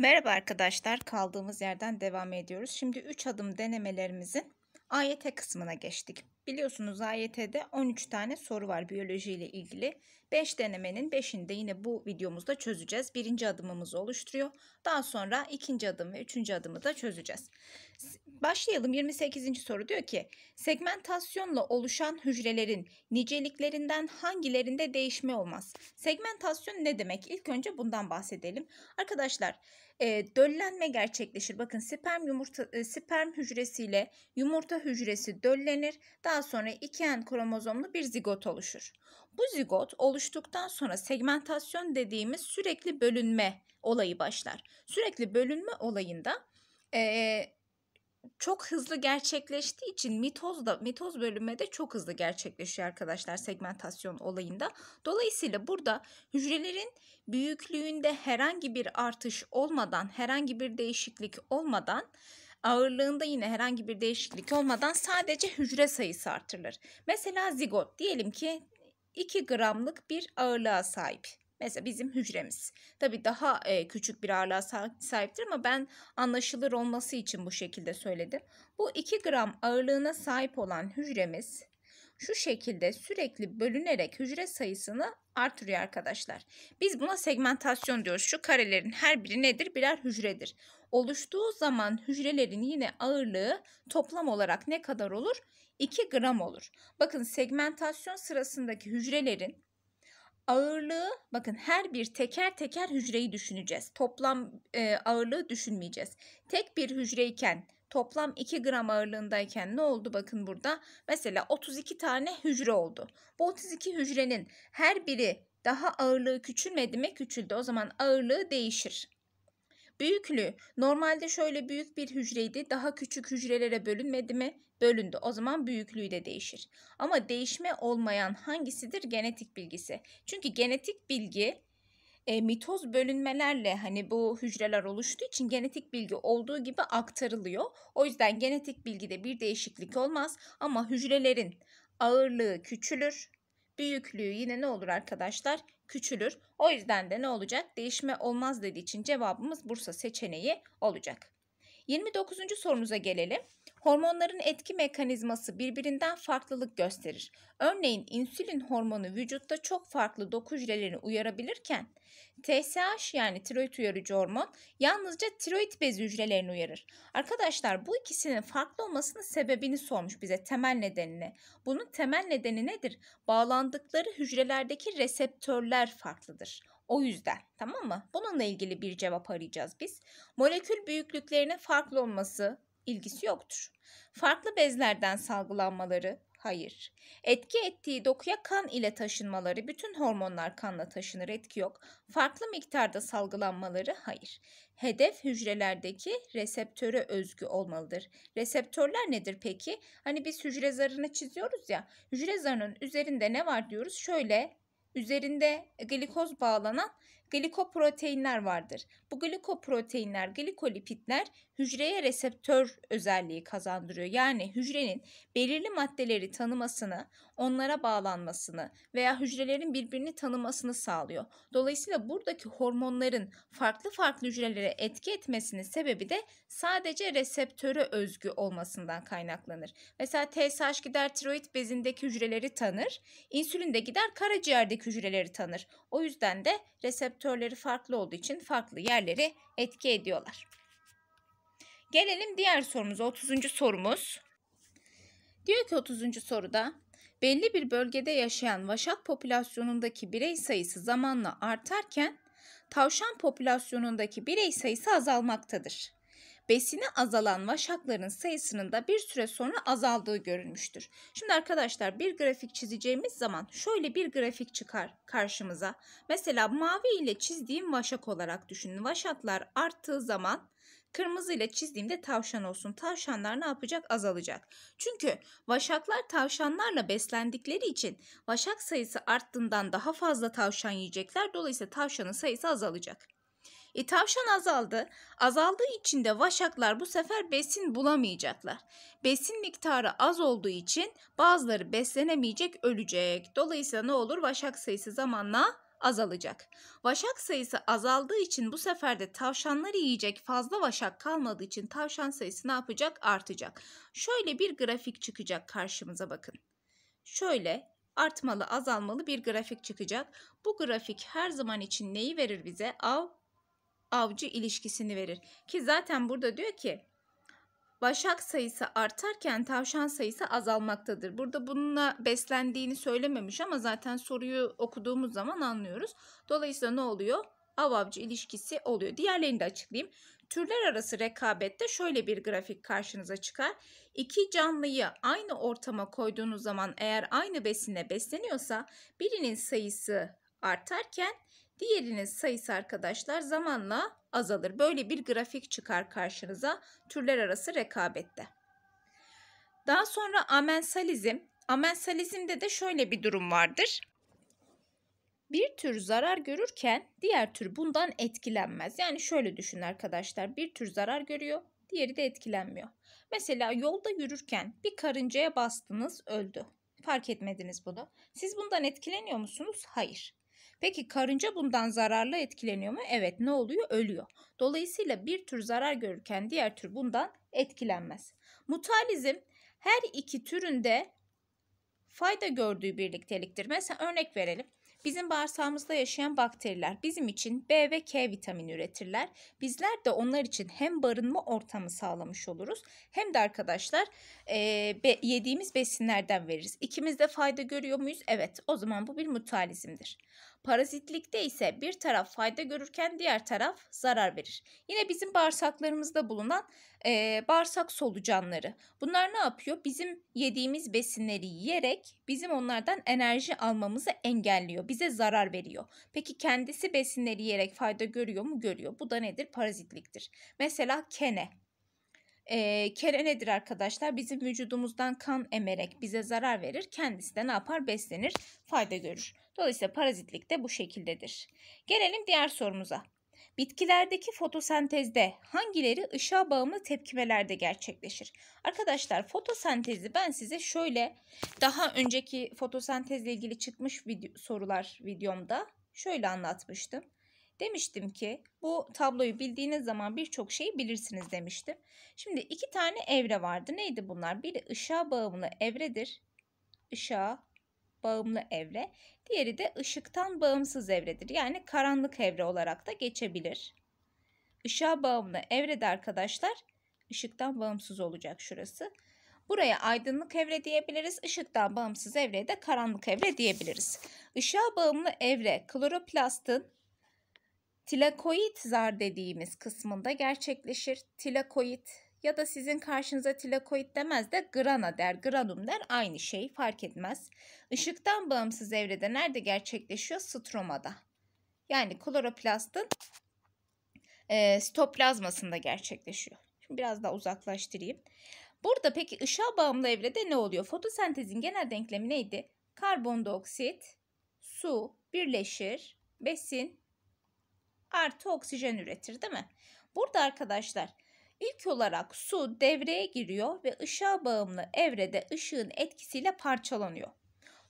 Merhaba arkadaşlar, kaldığımız yerden devam ediyoruz. Şimdi 3 adım denemelerimizin AYT kısmına geçtik. Biliyorsunuz AYT'de 13 tane soru var biyoloji ile ilgili. 5 denemenin 5'ini de yine bu videomuzda çözeceğiz. Birinci adımımızı oluşturuyor. Daha sonra ikinci adım ve üçüncü adımı da çözeceğiz. Başlayalım 28. soru diyor ki segmentasyonla oluşan hücrelerin niceliklerinden hangilerinde değişme olmaz? Segmentasyon ne demek? İlk önce bundan bahsedelim. Arkadaşlar e, döllenme gerçekleşir. Bakın sperm yumurta e, sperm hücresiyle yumurta hücresi döllenir. Daha sonra 2N kromozomlu bir zigot oluşur. Bu zigot oluştuktan sonra segmentasyon dediğimiz sürekli bölünme olayı başlar. Sürekli bölünme olayında e, çok hızlı gerçekleştiği için mitoz da mitoz bölünme de çok hızlı gerçekleşiyor arkadaşlar segmentasyon olayında. Dolayısıyla burada hücrelerin büyüklüğünde herhangi bir artış olmadan, herhangi bir değişiklik olmadan ağırlığında yine herhangi bir değişiklik olmadan sadece hücre sayısı artırılır. Mesela zigot diyelim ki 2 gramlık bir ağırlığa sahip. Mesela bizim hücremiz. Tabii daha e, küçük bir ağırlığa sahiptir ama ben anlaşılır olması için bu şekilde söyledim. Bu 2 gram ağırlığına sahip olan hücremiz şu şekilde sürekli bölünerek hücre sayısını artırıyor arkadaşlar. Biz buna segmentasyon diyoruz. Şu karelerin her biri nedir? Birer hücredir. Oluştuğu zaman hücrelerin yine ağırlığı toplam olarak ne kadar olur? 2 gram olur. Bakın segmentasyon sırasındaki hücrelerin ağırlığı bakın her bir teker teker hücreyi düşüneceğiz. Toplam e, ağırlığı düşünmeyeceğiz. Tek bir hücreyken toplam 2 gram ağırlığındayken ne oldu bakın burada? Mesela 32 tane hücre oldu. Bu 32 hücrenin her biri daha ağırlığı küçülmedi mi? Küçüldü. O zaman ağırlığı değişir. Büyüklüğü normalde şöyle büyük bir hücreydi. Daha küçük hücrelere bölünmedi mi? bölündü. O zaman büyüklüğü de değişir. Ama değişme olmayan hangisidir? Genetik bilgisi. Çünkü genetik bilgi e, mitoz bölünmelerle hani bu hücreler oluştuğu için genetik bilgi olduğu gibi aktarılıyor. O yüzden genetik bilgide bir değişiklik olmaz ama hücrelerin ağırlığı küçülür. Büyüklüğü yine ne olur arkadaşlar? Küçülür. O yüzden de ne olacak? Değişme olmaz dediği için cevabımız Bursa seçeneği olacak. 29. sorumuza gelelim. Hormonların etki mekanizması birbirinden farklılık gösterir. Örneğin insülin hormonu vücutta çok farklı doku hücrelerini uyarabilirken TSH yani tiroid uyarıcı hormon yalnızca tiroid bez hücrelerini uyarır. Arkadaşlar bu ikisinin farklı olmasının sebebini sormuş bize temel nedenini. Bunun temel nedeni nedir? Bağlandıkları hücrelerdeki reseptörler farklıdır. O yüzden tamam mı? Bununla ilgili bir cevap arayacağız biz. Molekül büyüklüklerinin farklı olması ilgisi yoktur. Farklı bezlerden salgılanmaları Hayır. Etki ettiği dokuya kan ile taşınmaları, bütün hormonlar kanla taşınır, etki yok. Farklı miktarda salgılanmaları hayır. Hedef hücrelerdeki reseptöre özgü olmalıdır. Reseptörler nedir peki? Hani biz hücre zarını çiziyoruz ya. Hücre zarının üzerinde ne var diyoruz? Şöyle üzerinde e, glikoz bağlanan glikoproteinler vardır. Bu glikoproteinler, glikolipitler hücreye reseptör özelliği kazandırıyor. Yani hücrenin belirli maddeleri tanımasını, onlara bağlanmasını veya hücrelerin birbirini tanımasını sağlıyor. Dolayısıyla buradaki hormonların farklı farklı hücrelere etki etmesinin sebebi de sadece reseptöre özgü olmasından kaynaklanır. Mesela TSH gider tiroid bezindeki hücreleri tanır, insülin de gider karaciğerdeki hücreleri tanır. O yüzden de reseptör reseptörleri farklı olduğu için farklı yerleri etki ediyorlar. Gelelim diğer sorumuza 30. sorumuz. Diyor ki 30. soruda belli bir bölgede yaşayan vaşak popülasyonundaki birey sayısı zamanla artarken tavşan popülasyonundaki birey sayısı azalmaktadır. Besini azalan vaşakların sayısının da bir süre sonra azaldığı görülmüştür. Şimdi arkadaşlar bir grafik çizeceğimiz zaman şöyle bir grafik çıkar karşımıza. Mesela mavi ile çizdiğim vaşak olarak düşünün. Vaşaklar arttığı zaman Kırmızı ile çizdiğimde tavşan olsun. Tavşanlar ne yapacak? Azalacak. Çünkü vaşaklar tavşanlarla beslendikleri için vaşak sayısı arttığından daha fazla tavşan yiyecekler. Dolayısıyla tavşanın sayısı azalacak. E tavşan azaldı. Azaldığı için de vaşaklar bu sefer besin bulamayacaklar. Besin miktarı az olduğu için bazıları beslenemeyecek, ölecek. Dolayısıyla ne olur? Vaşak sayısı zamanla azalacak. Vaşak sayısı azaldığı için bu sefer de tavşanları yiyecek fazla vaşak kalmadığı için tavşan sayısı ne yapacak? Artacak. Şöyle bir grafik çıkacak karşımıza bakın. Şöyle artmalı azalmalı bir grafik çıkacak. Bu grafik her zaman için neyi verir bize? Av avcı ilişkisini verir. Ki zaten burada diyor ki Başak sayısı artarken tavşan sayısı azalmaktadır. Burada bununla beslendiğini söylememiş ama zaten soruyu okuduğumuz zaman anlıyoruz. Dolayısıyla ne oluyor? Av avcı ilişkisi oluyor. Diğerlerini de açıklayayım. Türler arası rekabette şöyle bir grafik karşınıza çıkar. İki canlıyı aynı ortama koyduğunuz zaman eğer aynı besine besleniyorsa birinin sayısı artarken Diğerinin sayısı arkadaşlar zamanla azalır. Böyle bir grafik çıkar karşınıza türler arası rekabette. Daha sonra amensalizm. Amensalizmde de şöyle bir durum vardır. Bir tür zarar görürken diğer tür bundan etkilenmez. Yani şöyle düşünün arkadaşlar. Bir tür zarar görüyor, diğeri de etkilenmiyor. Mesela yolda yürürken bir karıncaya bastınız, öldü. Fark etmediniz bunu. Siz bundan etkileniyor musunuz? Hayır. Peki karınca bundan zararlı etkileniyor mu? Evet ne oluyor? Ölüyor. Dolayısıyla bir tür zarar görürken diğer tür bundan etkilenmez. Mutalizm her iki türünde fayda gördüğü birlikteliktir. Mesela örnek verelim. Bizim bağırsağımızda yaşayan bakteriler bizim için B ve K vitamini üretirler. Bizler de onlar için hem barınma ortamı sağlamış oluruz hem de arkadaşlar e, be, yediğimiz besinlerden veririz. İkimiz de fayda görüyor muyuz? Evet o zaman bu bir mutualizmdir. Parazitlikte ise bir taraf fayda görürken diğer taraf zarar verir. Yine bizim bağırsaklarımızda bulunan e, bağırsak solucanları. Bunlar ne yapıyor? Bizim yediğimiz besinleri yiyerek bizim onlardan enerji almamızı engelliyor. Bize zarar veriyor. Peki kendisi besinleri yiyerek fayda görüyor mu? Görüyor. Bu da nedir? Parazitliktir. Mesela kene. E, kere nedir arkadaşlar? Bizim vücudumuzdan kan emerek bize zarar verir. Kendisi de ne yapar? Beslenir, fayda görür. Dolayısıyla parazitlik de bu şekildedir. Gelelim diğer sorumuza. Bitkilerdeki fotosentezde hangileri ışığa bağımlı tepkimelerde gerçekleşir? Arkadaşlar fotosentezi ben size şöyle daha önceki fotosentezle ilgili çıkmış video, sorular videomda şöyle anlatmıştım. Demiştim ki bu tabloyu bildiğiniz zaman birçok şeyi bilirsiniz demiştim. Şimdi iki tane evre vardı. Neydi bunlar? Biri ışığa bağımlı evredir. Işığa bağımlı evre. Diğeri de ışıktan bağımsız evredir. Yani karanlık evre olarak da geçebilir. Işığa bağımlı evrede arkadaşlar ışıktan bağımsız olacak şurası. Buraya aydınlık evre diyebiliriz. Işıktan bağımsız evreye de karanlık evre diyebiliriz. Işığa bağımlı evre kloroplastın tilakoid zar dediğimiz kısmında gerçekleşir. Tilakoid ya da sizin karşınıza tilakoid demez de grana der, granum der aynı şey fark etmez. Işıktan bağımsız evrede nerede gerçekleşiyor? Stromada. Yani kloroplastın e, sitoplazmasında gerçekleşiyor. Şimdi biraz daha uzaklaştırayım. Burada peki ışığa bağımlı evrede ne oluyor? Fotosentezin genel denklemi neydi? Karbondioksit, su birleşir, besin artı oksijen üretir değil mi? Burada arkadaşlar İlk olarak su devreye giriyor ve ışığa bağımlı evrede ışığın etkisiyle parçalanıyor.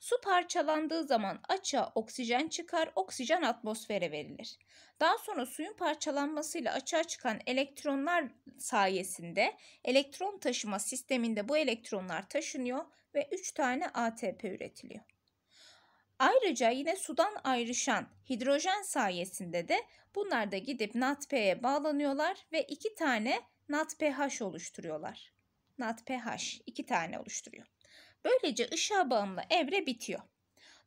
Su parçalandığı zaman açığa oksijen çıkar, oksijen atmosfere verilir. Daha sonra suyun parçalanmasıyla açığa çıkan elektronlar sayesinde elektron taşıma sisteminde bu elektronlar taşınıyor ve 3 tane ATP üretiliyor. Ayrıca yine sudan ayrışan hidrojen sayesinde de bunlar da gidip NADP'ye bağlanıyorlar ve iki tane NADPH oluşturuyorlar. NADPH iki tane oluşturuyor. Böylece ışığa bağımlı evre bitiyor.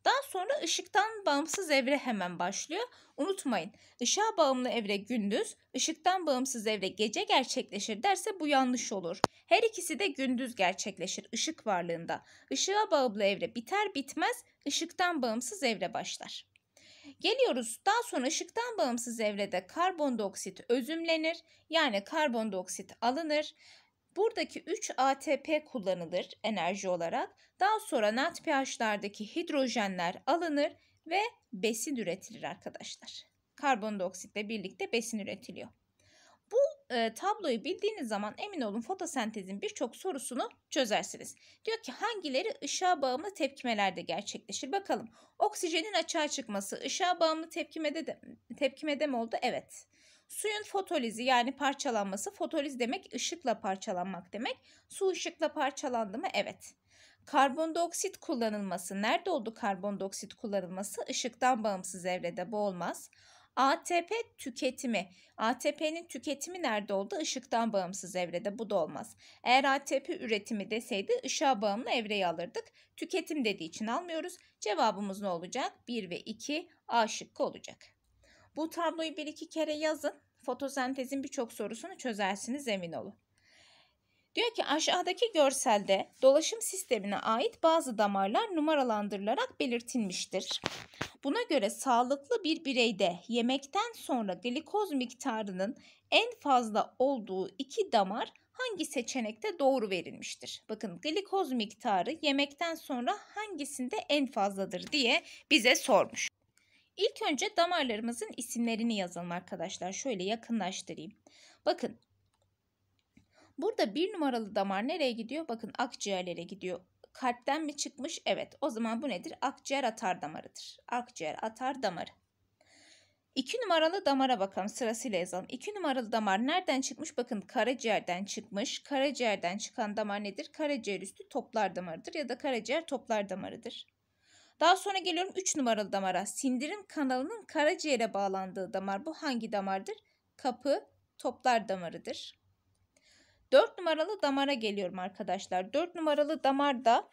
Daha sonra ışıktan bağımsız evre hemen başlıyor. Unutmayın ışığa bağımlı evre gündüz, ışıktan bağımsız evre gece gerçekleşir derse bu yanlış olur. Her ikisi de gündüz gerçekleşir ışık varlığında. Işığa bağımlı evre biter bitmez ışıktan bağımsız evre başlar. Geliyoruz daha sonra ışıktan bağımsız evrede karbondioksit özümlenir. Yani karbondioksit alınır. Buradaki 3 ATP kullanılır enerji olarak. Daha sonra NADPH'lardaki hidrojenler alınır ve besin üretilir arkadaşlar. Karbondioksitle birlikte besin üretiliyor e, tabloyu bildiğiniz zaman emin olun fotosentezin birçok sorusunu çözersiniz. Diyor ki hangileri ışığa bağımlı tepkimelerde gerçekleşir? Bakalım oksijenin açığa çıkması ışığa bağımlı tepkimede de, tepkimede mi oldu? Evet. Suyun fotolizi yani parçalanması fotoliz demek ışıkla parçalanmak demek. Su ışıkla parçalandı mı? Evet. Karbondioksit kullanılması. Nerede oldu karbondioksit kullanılması? Işıktan bağımsız evrede bu olmaz. ATP tüketimi. ATP'nin tüketimi nerede oldu? Işıktan bağımsız evrede. Bu da olmaz. Eğer ATP üretimi deseydi ışığa bağımlı evreyi alırdık. Tüketim dediği için almıyoruz. Cevabımız ne olacak? 1 ve 2 A şıkkı olacak. Bu tabloyu bir iki kere yazın. Fotosentezin birçok sorusunu çözersiniz emin olun. Diyor ki aşağıdaki görselde dolaşım sistemine ait bazı damarlar numaralandırılarak belirtilmiştir. Buna göre sağlıklı bir bireyde yemekten sonra glikoz miktarının en fazla olduğu iki damar hangi seçenekte doğru verilmiştir? Bakın glikoz miktarı yemekten sonra hangisinde en fazladır diye bize sormuş. İlk önce damarlarımızın isimlerini yazalım arkadaşlar. Şöyle yakınlaştırayım. Bakın Burada bir numaralı damar nereye gidiyor? Bakın akciğerlere gidiyor. Kalpten mi çıkmış? Evet. O zaman bu nedir? Akciğer atar damarıdır. Akciğer atar damarı. İki numaralı damara bakalım sırasıyla yazalım. İki numaralı damar nereden çıkmış? Bakın karaciğerden çıkmış. Karaciğerden çıkan damar nedir? Karaciğer üstü toplar damarıdır ya da karaciğer toplar damarıdır. Daha sonra geliyorum 3 numaralı damara. Sindirim kanalının karaciğere bağlandığı damar. Bu hangi damardır? Kapı toplar damarıdır. 4 numaralı damara geliyorum arkadaşlar. 4 numaralı damar da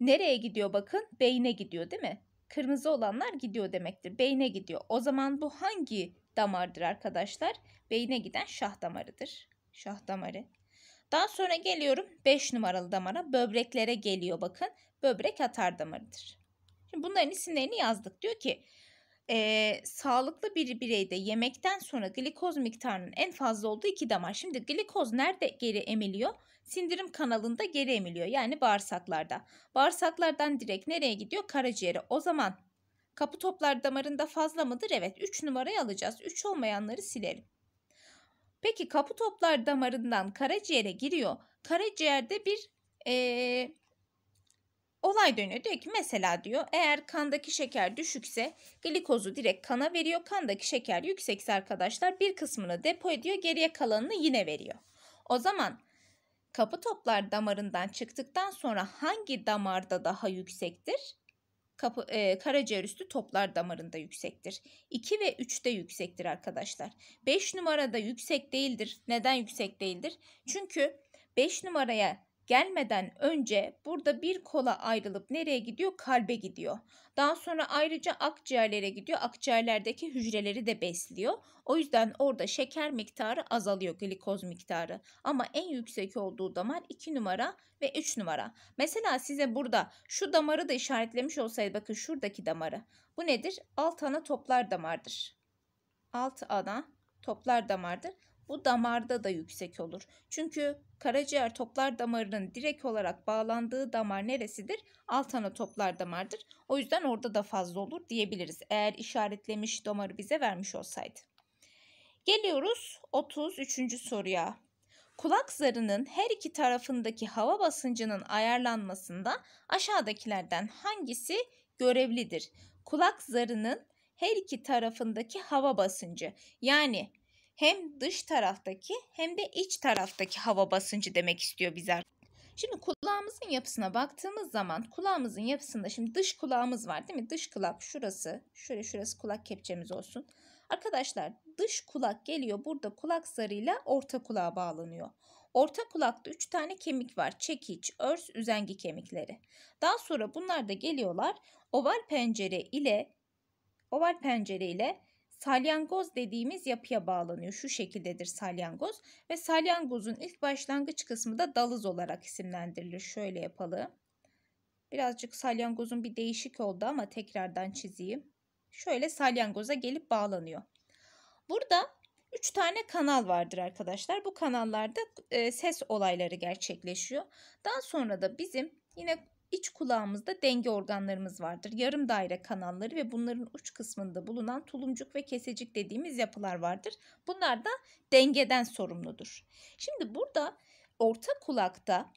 nereye gidiyor bakın? Beyne gidiyor değil mi? Kırmızı olanlar gidiyor demektir. Beyne gidiyor. O zaman bu hangi damardır arkadaşlar? Beyne giden şah damarıdır. Şah damarı. Daha sonra geliyorum 5 numaralı damara. Böbreklere geliyor bakın. Böbrek atar damarıdır. Şimdi bunların isimlerini yazdık. Diyor ki e, sağlıklı bir bireyde yemekten sonra glikoz miktarının en fazla olduğu iki damar. Şimdi glikoz nerede geri emiliyor? Sindirim kanalında geri emiliyor yani bağırsaklarda. Bağırsaklardan direkt nereye gidiyor? Karaciğere. O zaman kapı toplar damarında fazla mıdır? Evet 3 numarayı alacağız. 3 olmayanları silelim. Peki kapı toplar damarından karaciğere giriyor. Karaciğerde bir e, olay dönüyor. Diyor ki mesela diyor eğer kandaki şeker düşükse glikozu direkt kana veriyor. Kandaki şeker yüksekse arkadaşlar bir kısmını depo ediyor geriye kalanını yine veriyor. O zaman kapı toplar damarından çıktıktan sonra hangi damarda daha yüksektir? Kapı, e, karaciğer üstü toplar damarında yüksektir. 2 ve 3'te yüksektir arkadaşlar. 5 numarada yüksek değildir. Neden yüksek değildir? Çünkü 5 numaraya gelmeden önce burada bir kola ayrılıp nereye gidiyor? Kalbe gidiyor. Daha sonra ayrıca akciğerlere gidiyor. Akciğerlerdeki hücreleri de besliyor. O yüzden orada şeker miktarı azalıyor glikoz miktarı. Ama en yüksek olduğu damar 2 numara ve 3 numara. Mesela size burada şu damarı da işaretlemiş olsaydı bakın şuradaki damarı. Bu nedir? Alt ana toplar damardır. Alt ana toplar damardır. Bu damarda da yüksek olur. Çünkü karaciğer toplar damarının direkt olarak bağlandığı damar neresidir? Alt ana toplar damardır. O yüzden orada da fazla olur diyebiliriz. Eğer işaretlemiş damarı bize vermiş olsaydı. Geliyoruz 33. soruya. Kulak zarının her iki tarafındaki hava basıncının ayarlanmasında aşağıdakilerden hangisi görevlidir? Kulak zarının her iki tarafındaki hava basıncı yani hem dış taraftaki hem de iç taraftaki hava basıncı demek istiyor bize. Şimdi kulağımızın yapısına baktığımız zaman kulağımızın yapısında şimdi dış kulağımız var değil mi? Dış kulak şurası, şöyle şurası kulak kepçemiz olsun. Arkadaşlar dış kulak geliyor burada kulak zarıyla orta kulağa bağlanıyor. Orta kulakta 3 tane kemik var. Çekiç, örs, üzengi kemikleri. Daha sonra bunlar da geliyorlar oval pencere ile oval pencere ile salyangoz dediğimiz yapıya bağlanıyor. Şu şekildedir salyangoz ve salyangozun ilk başlangıç kısmı da dalız olarak isimlendirilir. Şöyle yapalım. Birazcık salyangozun bir değişik oldu ama tekrardan çizeyim. Şöyle salyangoza gelip bağlanıyor. Burada 3 tane kanal vardır arkadaşlar. Bu kanallarda e, ses olayları gerçekleşiyor. Daha sonra da bizim yine İç kulağımızda denge organlarımız vardır. Yarım daire kanalları ve bunların uç kısmında bulunan tulumcuk ve kesecik dediğimiz yapılar vardır. Bunlar da dengeden sorumludur. Şimdi burada orta kulakta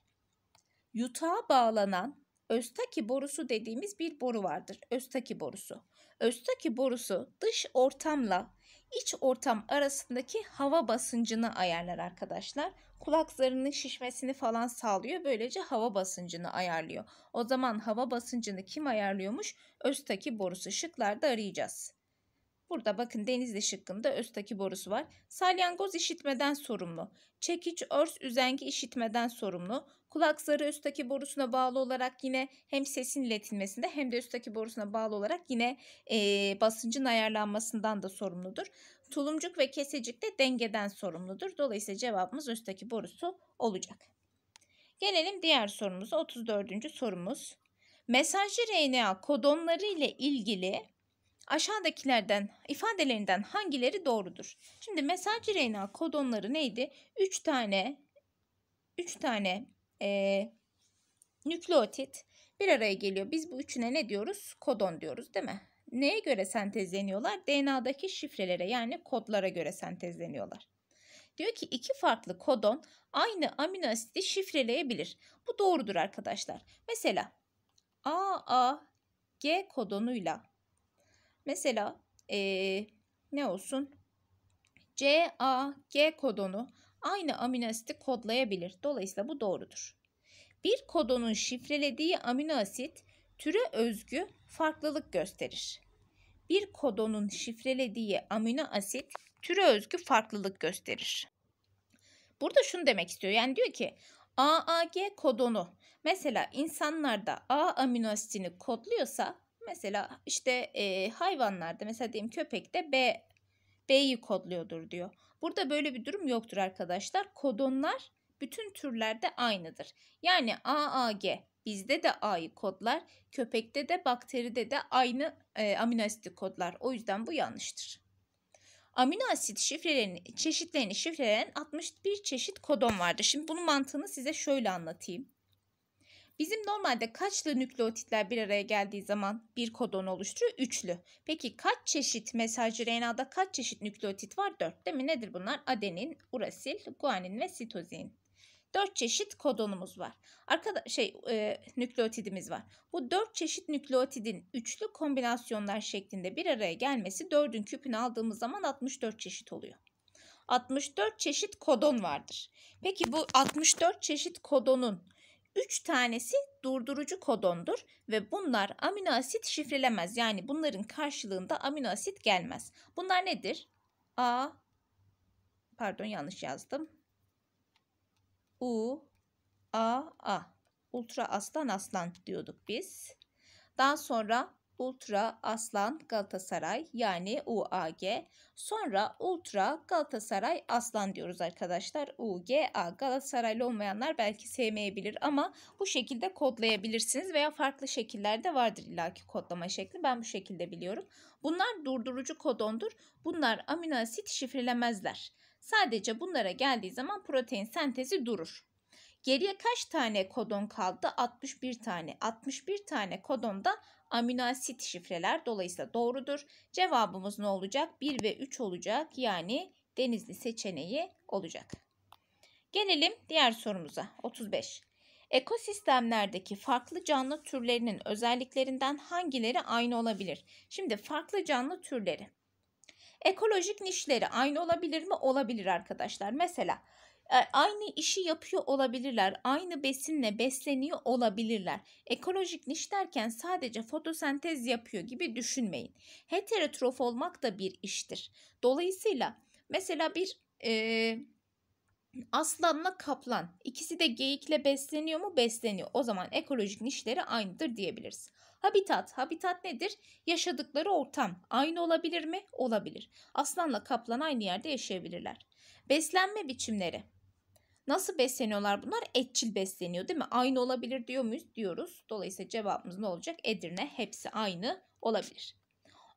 yutağa bağlanan Östaki borusu dediğimiz bir boru vardır. Östaki borusu. Östaki borusu dış ortamla iç ortam arasındaki hava basıncını ayarlar arkadaşlar. Kulak zarının şişmesini falan sağlıyor. Böylece hava basıncını ayarlıyor. O zaman hava basıncını kim ayarlıyormuş? Öztaki borusu şıklarda arayacağız. Burada bakın denizli şıkkında östaki borusu var. Salyangoz işitmeden sorumlu. Çekiç örs üzengi işitmeden sorumlu. Kulak zarı üstteki borusuna bağlı olarak yine hem sesin iletilmesinde hem de üstteki borusuna bağlı olarak yine e, basıncın ayarlanmasından da sorumludur. Tulumcuk ve kesecik de dengeden sorumludur. Dolayısıyla cevabımız üstteki borusu olacak. Gelelim diğer sorumuza 34. sorumuz. Mesajcı RNA kodonları ile ilgili Aşağıdakilerden ifadelerinden hangileri doğrudur? Şimdi mesaj RNA kodonları neydi? 3 tane 3 tane e, nükleotit bir araya geliyor. Biz bu üçüne ne diyoruz? Kodon diyoruz değil mi? Neye göre sentezleniyorlar? DNA'daki şifrelere yani kodlara göre sentezleniyorlar. Diyor ki iki farklı kodon aynı amino asidi şifreleyebilir. Bu doğrudur arkadaşlar. Mesela AAG kodonuyla Mesela ee, ne olsun? C, A, G kodonu aynı amino asiti kodlayabilir. Dolayısıyla bu doğrudur. Bir kodonun şifrelediği amino asit türe özgü farklılık gösterir. Bir kodonun şifrelediği amino asit türe özgü farklılık gösterir. Burada şunu demek istiyor. Yani diyor ki AAG kodonu mesela insanlarda A amino asitini kodluyorsa Mesela işte e, hayvanlarda mesela diyeyim köpekte B B'yi kodluyordur diyor. Burada böyle bir durum yoktur arkadaşlar. Kodonlar bütün türlerde aynıdır. Yani AAG bizde de A'yı kodlar, köpekte de bakteride de aynı e, amino asiti kodlar. O yüzden bu yanlıştır. Amino asit şifrelerini, çeşitlerini şifreleyen 61 çeşit kodon vardır. Şimdi bunun mantığını size şöyle anlatayım. Bizim normalde kaçlı nükleotitler bir araya geldiği zaman bir kodon oluşturuyor? Üçlü. Peki kaç çeşit mesajcı RNA'da kaç çeşit nükleotit var? Dört değil mi? Nedir bunlar? Adenin, urasil, guanin ve sitozin. Dört çeşit kodonumuz var. Arkada şey e, nükleotidimiz var. Bu dört çeşit nükleotidin üçlü kombinasyonlar şeklinde bir araya gelmesi dördün küpünü aldığımız zaman 64 çeşit oluyor. 64 çeşit kodon vardır. Peki bu 64 çeşit kodonun 3 tanesi durdurucu kodondur ve bunlar amino asit şifrelemez. Yani bunların karşılığında amino asit gelmez. Bunlar nedir? A pardon yanlış yazdım. U A A Ultra aslan aslan diyorduk biz. Daha sonra Ultra Aslan Galatasaray yani UAG. Sonra Ultra Galatasaray Aslan diyoruz arkadaşlar. UGA Galatasaraylı olmayanlar belki sevmeyebilir ama bu şekilde kodlayabilirsiniz veya farklı şekillerde vardır illaki kodlama şekli. Ben bu şekilde biliyorum. Bunlar durdurucu kodondur. Bunlar amino asit şifrelemezler. Sadece bunlara geldiği zaman protein sentezi durur. Geriye kaç tane kodon kaldı? 61 tane. 61 tane kodonda amino asit şifreler dolayısıyla doğrudur. Cevabımız ne olacak? 1 ve 3 olacak yani denizli seçeneği olacak. Gelelim diğer sorumuza 35. Ekosistemlerdeki farklı canlı türlerinin özelliklerinden hangileri aynı olabilir? Şimdi farklı canlı türleri. Ekolojik nişleri aynı olabilir mi? Olabilir arkadaşlar. Mesela e, aynı işi yapıyor olabilirler. Aynı besinle besleniyor olabilirler. Ekolojik niş derken sadece fotosentez yapıyor gibi düşünmeyin. Heterotrof olmak da bir iştir. Dolayısıyla mesela bir e, aslanla kaplan ikisi de geyikle besleniyor mu? Besleniyor. O zaman ekolojik nişleri aynıdır diyebiliriz. Habitat. Habitat nedir? Yaşadıkları ortam. Aynı olabilir mi? Olabilir. Aslanla kaplan aynı yerde yaşayabilirler. Beslenme biçimleri. Nasıl besleniyorlar bunlar? Etçil besleniyor değil mi? Aynı olabilir diyor muyuz? Diyoruz. Dolayısıyla cevabımız ne olacak? Edirne hepsi aynı olabilir.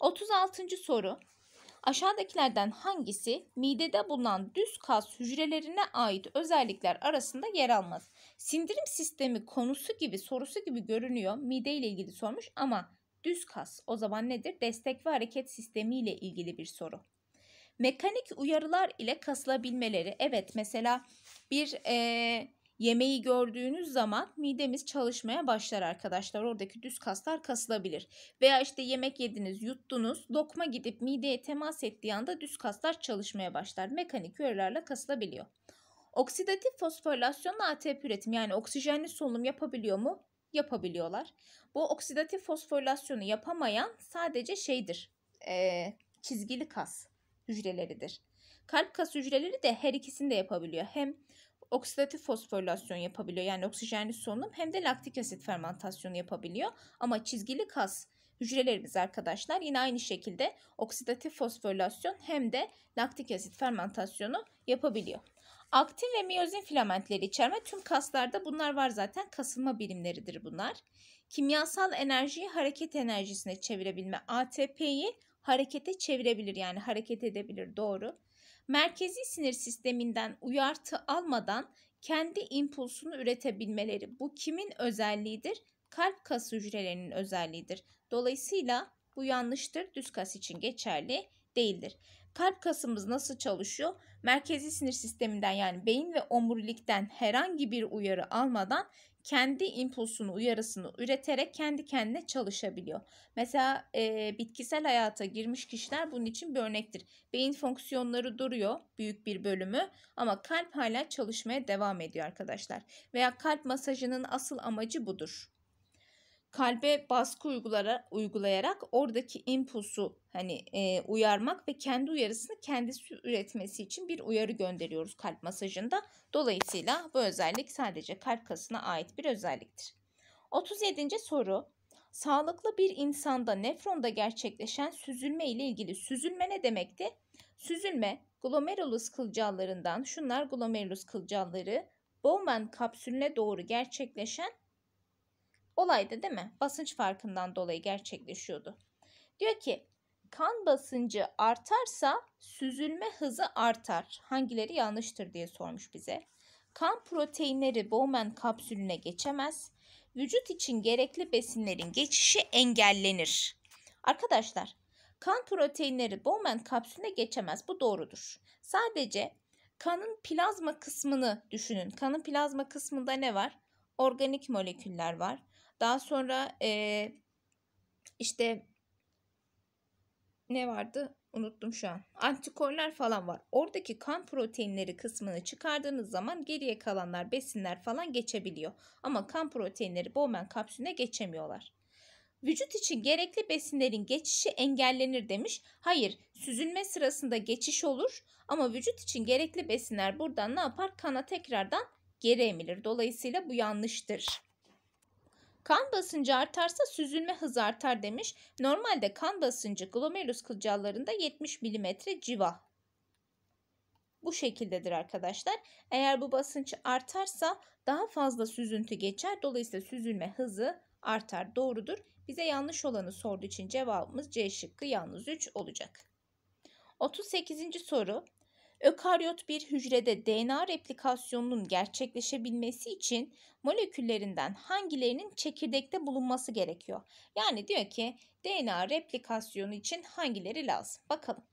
36. soru. Aşağıdakilerden hangisi midede bulunan düz kas hücrelerine ait özellikler arasında yer almaz? Sindirim sistemi konusu gibi sorusu gibi görünüyor. Mide ile ilgili sormuş ama düz kas o zaman nedir? Destek ve hareket sistemi ile ilgili bir soru mekanik uyarılar ile kasılabilmeleri. Evet mesela bir e, yemeği gördüğünüz zaman midemiz çalışmaya başlar arkadaşlar. Oradaki düz kaslar kasılabilir. Veya işte yemek yediniz, yuttunuz, lokma gidip mideye temas ettiği anda düz kaslar çalışmaya başlar. Mekanik uyarılarla kasılabiliyor. Oksidatif fosforilasyonla ATP üretimi yani oksijenli solunum yapabiliyor mu? Yapabiliyorlar. Bu oksidatif fosforilasyonu yapamayan sadece şeydir. E, çizgili kas hücreleridir. Kalp kas hücreleri de her ikisini de yapabiliyor. Hem oksidatif fosforilasyon yapabiliyor yani oksijenli solunum hem de laktik asit fermentasyonu yapabiliyor. Ama çizgili kas hücrelerimiz arkadaşlar yine aynı şekilde oksidatif fosforilasyon hem de laktik asit fermentasyonu yapabiliyor. Aktin ve miyozin filamentleri içerme tüm kaslarda bunlar var zaten kasılma birimleridir bunlar. Kimyasal enerjiyi hareket enerjisine çevirebilme ATP'yi harekete çevirebilir yani hareket edebilir doğru. Merkezi sinir sisteminden uyartı almadan kendi impulsunu üretebilmeleri bu kimin özelliğidir? Kalp kas hücrelerinin özelliğidir. Dolayısıyla bu yanlıştır. Düz kas için geçerli değildir. Kalp kasımız nasıl çalışıyor? Merkezi sinir sisteminden yani beyin ve omurilikten herhangi bir uyarı almadan kendi impulsunu, uyarısını üreterek kendi kendine çalışabiliyor. Mesela e, bitkisel hayata girmiş kişiler bunun için bir örnektir. Beyin fonksiyonları duruyor büyük bir bölümü ama kalp hala çalışmaya devam ediyor arkadaşlar. Veya kalp masajının asıl amacı budur kalbe baskı uygulara, uygulayarak oradaki impulsu hani e, uyarmak ve kendi uyarısını kendisi üretmesi için bir uyarı gönderiyoruz kalp masajında. Dolayısıyla bu özellik sadece kalp kasına ait bir özelliktir. 37. soru. Sağlıklı bir insanda nefronda gerçekleşen süzülme ile ilgili süzülme ne demekti? Süzülme glomerulus kılcallarından şunlar glomerulus kılcalları Bowman kapsülüne doğru gerçekleşen olayda değil mi? Basınç farkından dolayı gerçekleşiyordu. Diyor ki kan basıncı artarsa süzülme hızı artar. Hangileri yanlıştır diye sormuş bize. Kan proteinleri Bowman kapsülüne geçemez. Vücut için gerekli besinlerin geçişi engellenir. Arkadaşlar kan proteinleri Bowman kapsülüne geçemez. Bu doğrudur. Sadece kanın plazma kısmını düşünün. Kanın plazma kısmında ne var? Organik moleküller var. Daha sonra e, işte ne vardı? Unuttum şu an. Antikorlar falan var. Oradaki kan proteinleri kısmını çıkardığınız zaman geriye kalanlar besinler falan geçebiliyor. Ama kan proteinleri Bowman kapsülüne geçemiyorlar. Vücut için gerekli besinlerin geçişi engellenir demiş. Hayır, süzülme sırasında geçiş olur ama vücut için gerekli besinler buradan ne yapar? Kana tekrardan geri emilir. Dolayısıyla bu yanlıştır. Kan basıncı artarsa süzülme hızı artar demiş. Normalde kan basıncı glomerulus kılcallarında 70 mm civa. Bu şekildedir arkadaşlar. Eğer bu basınç artarsa daha fazla süzüntü geçer. Dolayısıyla süzülme hızı artar. Doğrudur. Bize yanlış olanı sorduğu için cevabımız C şıkkı yalnız 3 olacak. 38. soru. Ökaryot bir hücrede DNA replikasyonunun gerçekleşebilmesi için moleküllerinden hangilerinin çekirdekte bulunması gerekiyor? Yani diyor ki DNA replikasyonu için hangileri lazım? Bakalım.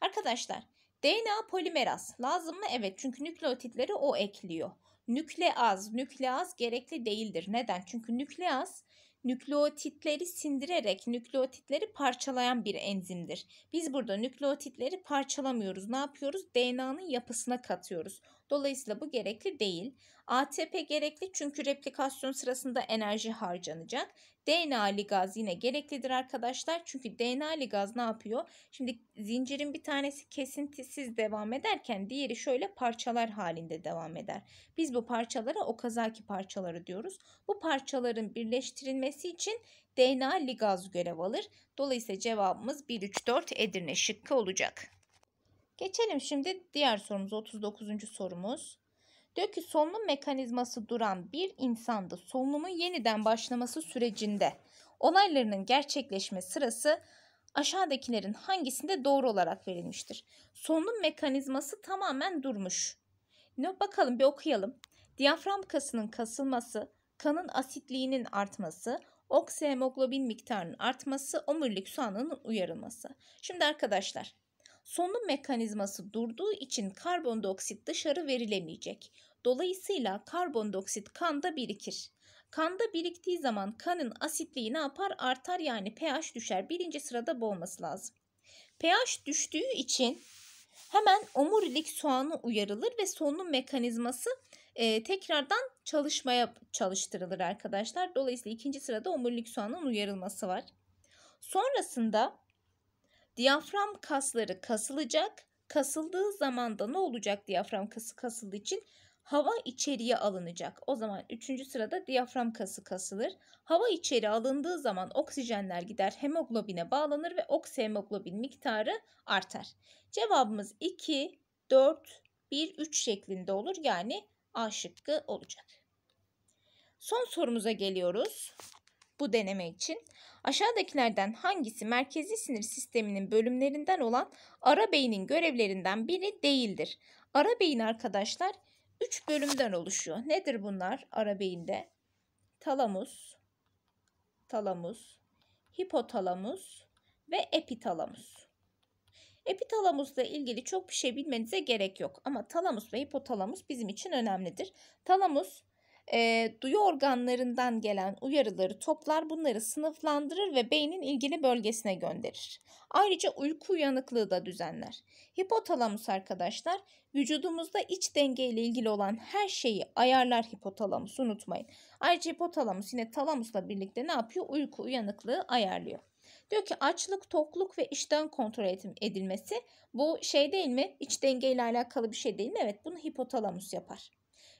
Arkadaşlar DNA polimeraz lazım mı? Evet çünkü nükleotitleri o ekliyor. Nükleaz, nükleaz gerekli değildir. Neden? Çünkü nükleaz nükleotitleri sindirerek nükleotitleri parçalayan bir enzimdir. Biz burada nükleotitleri parçalamıyoruz. Ne yapıyoruz? DNA'nın yapısına katıyoruz. Dolayısıyla bu gerekli değil. ATP gerekli çünkü replikasyon sırasında enerji harcanacak. DNA ligaz yine gereklidir arkadaşlar. Çünkü DNA ligaz ne yapıyor? Şimdi zincirin bir tanesi kesintisiz devam ederken diğeri şöyle parçalar halinde devam eder. Biz bu parçalara o kazaki parçaları diyoruz. Bu parçaların birleştirilmesi için DNA ligaz görev alır. Dolayısıyla cevabımız 1-3-4 Edirne şıkkı olacak. Geçelim şimdi diğer sorumuz 39. sorumuz. Diyor ki solunum mekanizması duran bir insanda solunumun yeniden başlaması sürecinde olaylarının gerçekleşme sırası aşağıdakilerin hangisinde doğru olarak verilmiştir? Solunum mekanizması tamamen durmuş. Ne bakalım bir okuyalım. Diyafram kasının kasılması, kanın asitliğinin artması, oksihemoglobin miktarının artması, omurilik soğanının uyarılması. Şimdi arkadaşlar solunum mekanizması durduğu için karbondioksit dışarı verilemeyecek. Dolayısıyla karbondioksit kanda birikir. Kanda biriktiği zaman kanın asitliği ne yapar? Artar yani pH düşer. Birinci sırada bu olması lazım. pH düştüğü için hemen omurilik soğanı uyarılır ve solunum mekanizması e, tekrardan çalışmaya çalıştırılır arkadaşlar. Dolayısıyla ikinci sırada omurilik soğanın uyarılması var. Sonrasında Diyafram kasları kasılacak. Kasıldığı zaman da ne olacak diyafram kası kasıldığı için? Hava içeriye alınacak. O zaman üçüncü sırada diyafram kası kasılır. Hava içeri alındığı zaman oksijenler gider hemoglobine bağlanır ve oksihemoglobin miktarı artar. Cevabımız 2, 4, 1, 3 şeklinde olur. Yani A şıkkı olacak. Son sorumuza geliyoruz bu deneme için aşağıdakilerden hangisi merkezi sinir sisteminin bölümlerinden olan ara beynin görevlerinden biri değildir? Ara beyin arkadaşlar 3 bölümden oluşuyor. Nedir bunlar ara beyinde? Talamus, talamus, hipotalamus ve epitalamus. Epitalamusla ilgili çok bir şey bilmenize gerek yok ama talamus ve hipotalamus bizim için önemlidir. Talamus e, duyu organlarından gelen uyarıları toplar, bunları sınıflandırır ve beynin ilgili bölgesine gönderir. Ayrıca uyku uyanıklığı da düzenler. Hipotalamus arkadaşlar vücudumuzda iç denge ile ilgili olan her şeyi ayarlar hipotalamus unutmayın. Ayrıca hipotalamus yine talamusla birlikte ne yapıyor? Uyku uyanıklığı ayarlıyor. Diyor ki açlık, tokluk ve işten kontrol edilmesi bu şey değil mi? İç denge ile alakalı bir şey değil mi? Evet bunu hipotalamus yapar.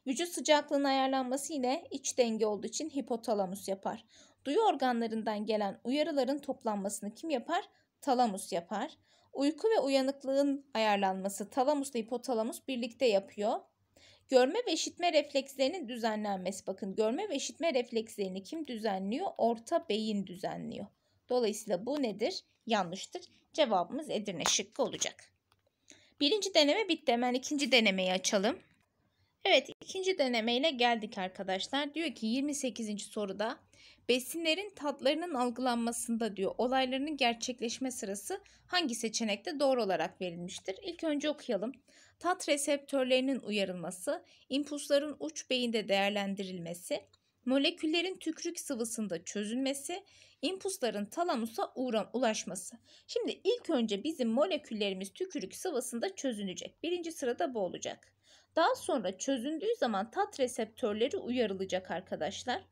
Vücut sıcaklığının ayarlanması yine iç denge olduğu için hipotalamus yapar. Duyu organlarından gelen uyarıların toplanmasını kim yapar? Talamus yapar. Uyku ve uyanıklığın ayarlanması talamusla hipotalamus birlikte yapıyor. Görme ve işitme reflekslerinin düzenlenmesi. Bakın görme ve işitme reflekslerini kim düzenliyor? Orta beyin düzenliyor. Dolayısıyla bu nedir? Yanlıştır. Cevabımız Edirne şıkkı olacak. Birinci deneme bitti. Hemen ikinci denemeyi açalım. Evet ikinci denemeyle geldik arkadaşlar. Diyor ki 28. soruda besinlerin tatlarının algılanmasında diyor olaylarının gerçekleşme sırası hangi seçenekte doğru olarak verilmiştir? İlk önce okuyalım. Tat reseptörlerinin uyarılması, impulsların uç beyinde değerlendirilmesi, moleküllerin tükürük sıvısında çözülmesi, impulsların talamusa uğram ulaşması. Şimdi ilk önce bizim moleküllerimiz tükürük sıvısında çözünecek. Birinci sırada bu olacak. Daha sonra çözündüğü zaman tat reseptörleri uyarılacak arkadaşlar.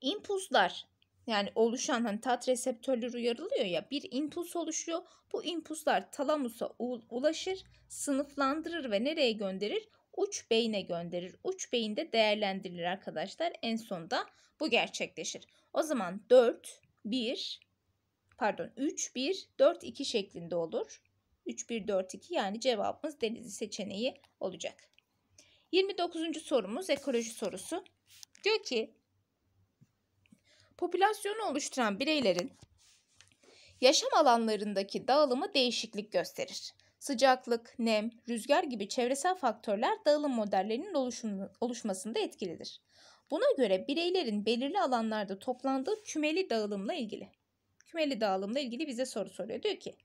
İmpulslar yani oluşan hani tat reseptörleri uyarılıyor ya bir impuls oluşuyor. Bu impulslar talamusa ulaşır, sınıflandırır ve nereye gönderir? Uç beyine gönderir. Uç beyinde değerlendirilir arkadaşlar. En sonda bu gerçekleşir. O zaman 4, 1, pardon 3, 1, 4, 2 şeklinde olur. 3, 1, 4, 2 yani cevabımız denizi seçeneği olacak. 29. sorumuz ekoloji sorusu. Diyor ki popülasyonu oluşturan bireylerin yaşam alanlarındaki dağılımı değişiklik gösterir. Sıcaklık, nem, rüzgar gibi çevresel faktörler dağılım modellerinin oluşmasında etkilidir. Buna göre bireylerin belirli alanlarda toplandığı kümeli dağılımla ilgili. Kümeli dağılımla ilgili bize soru soruyor. Diyor ki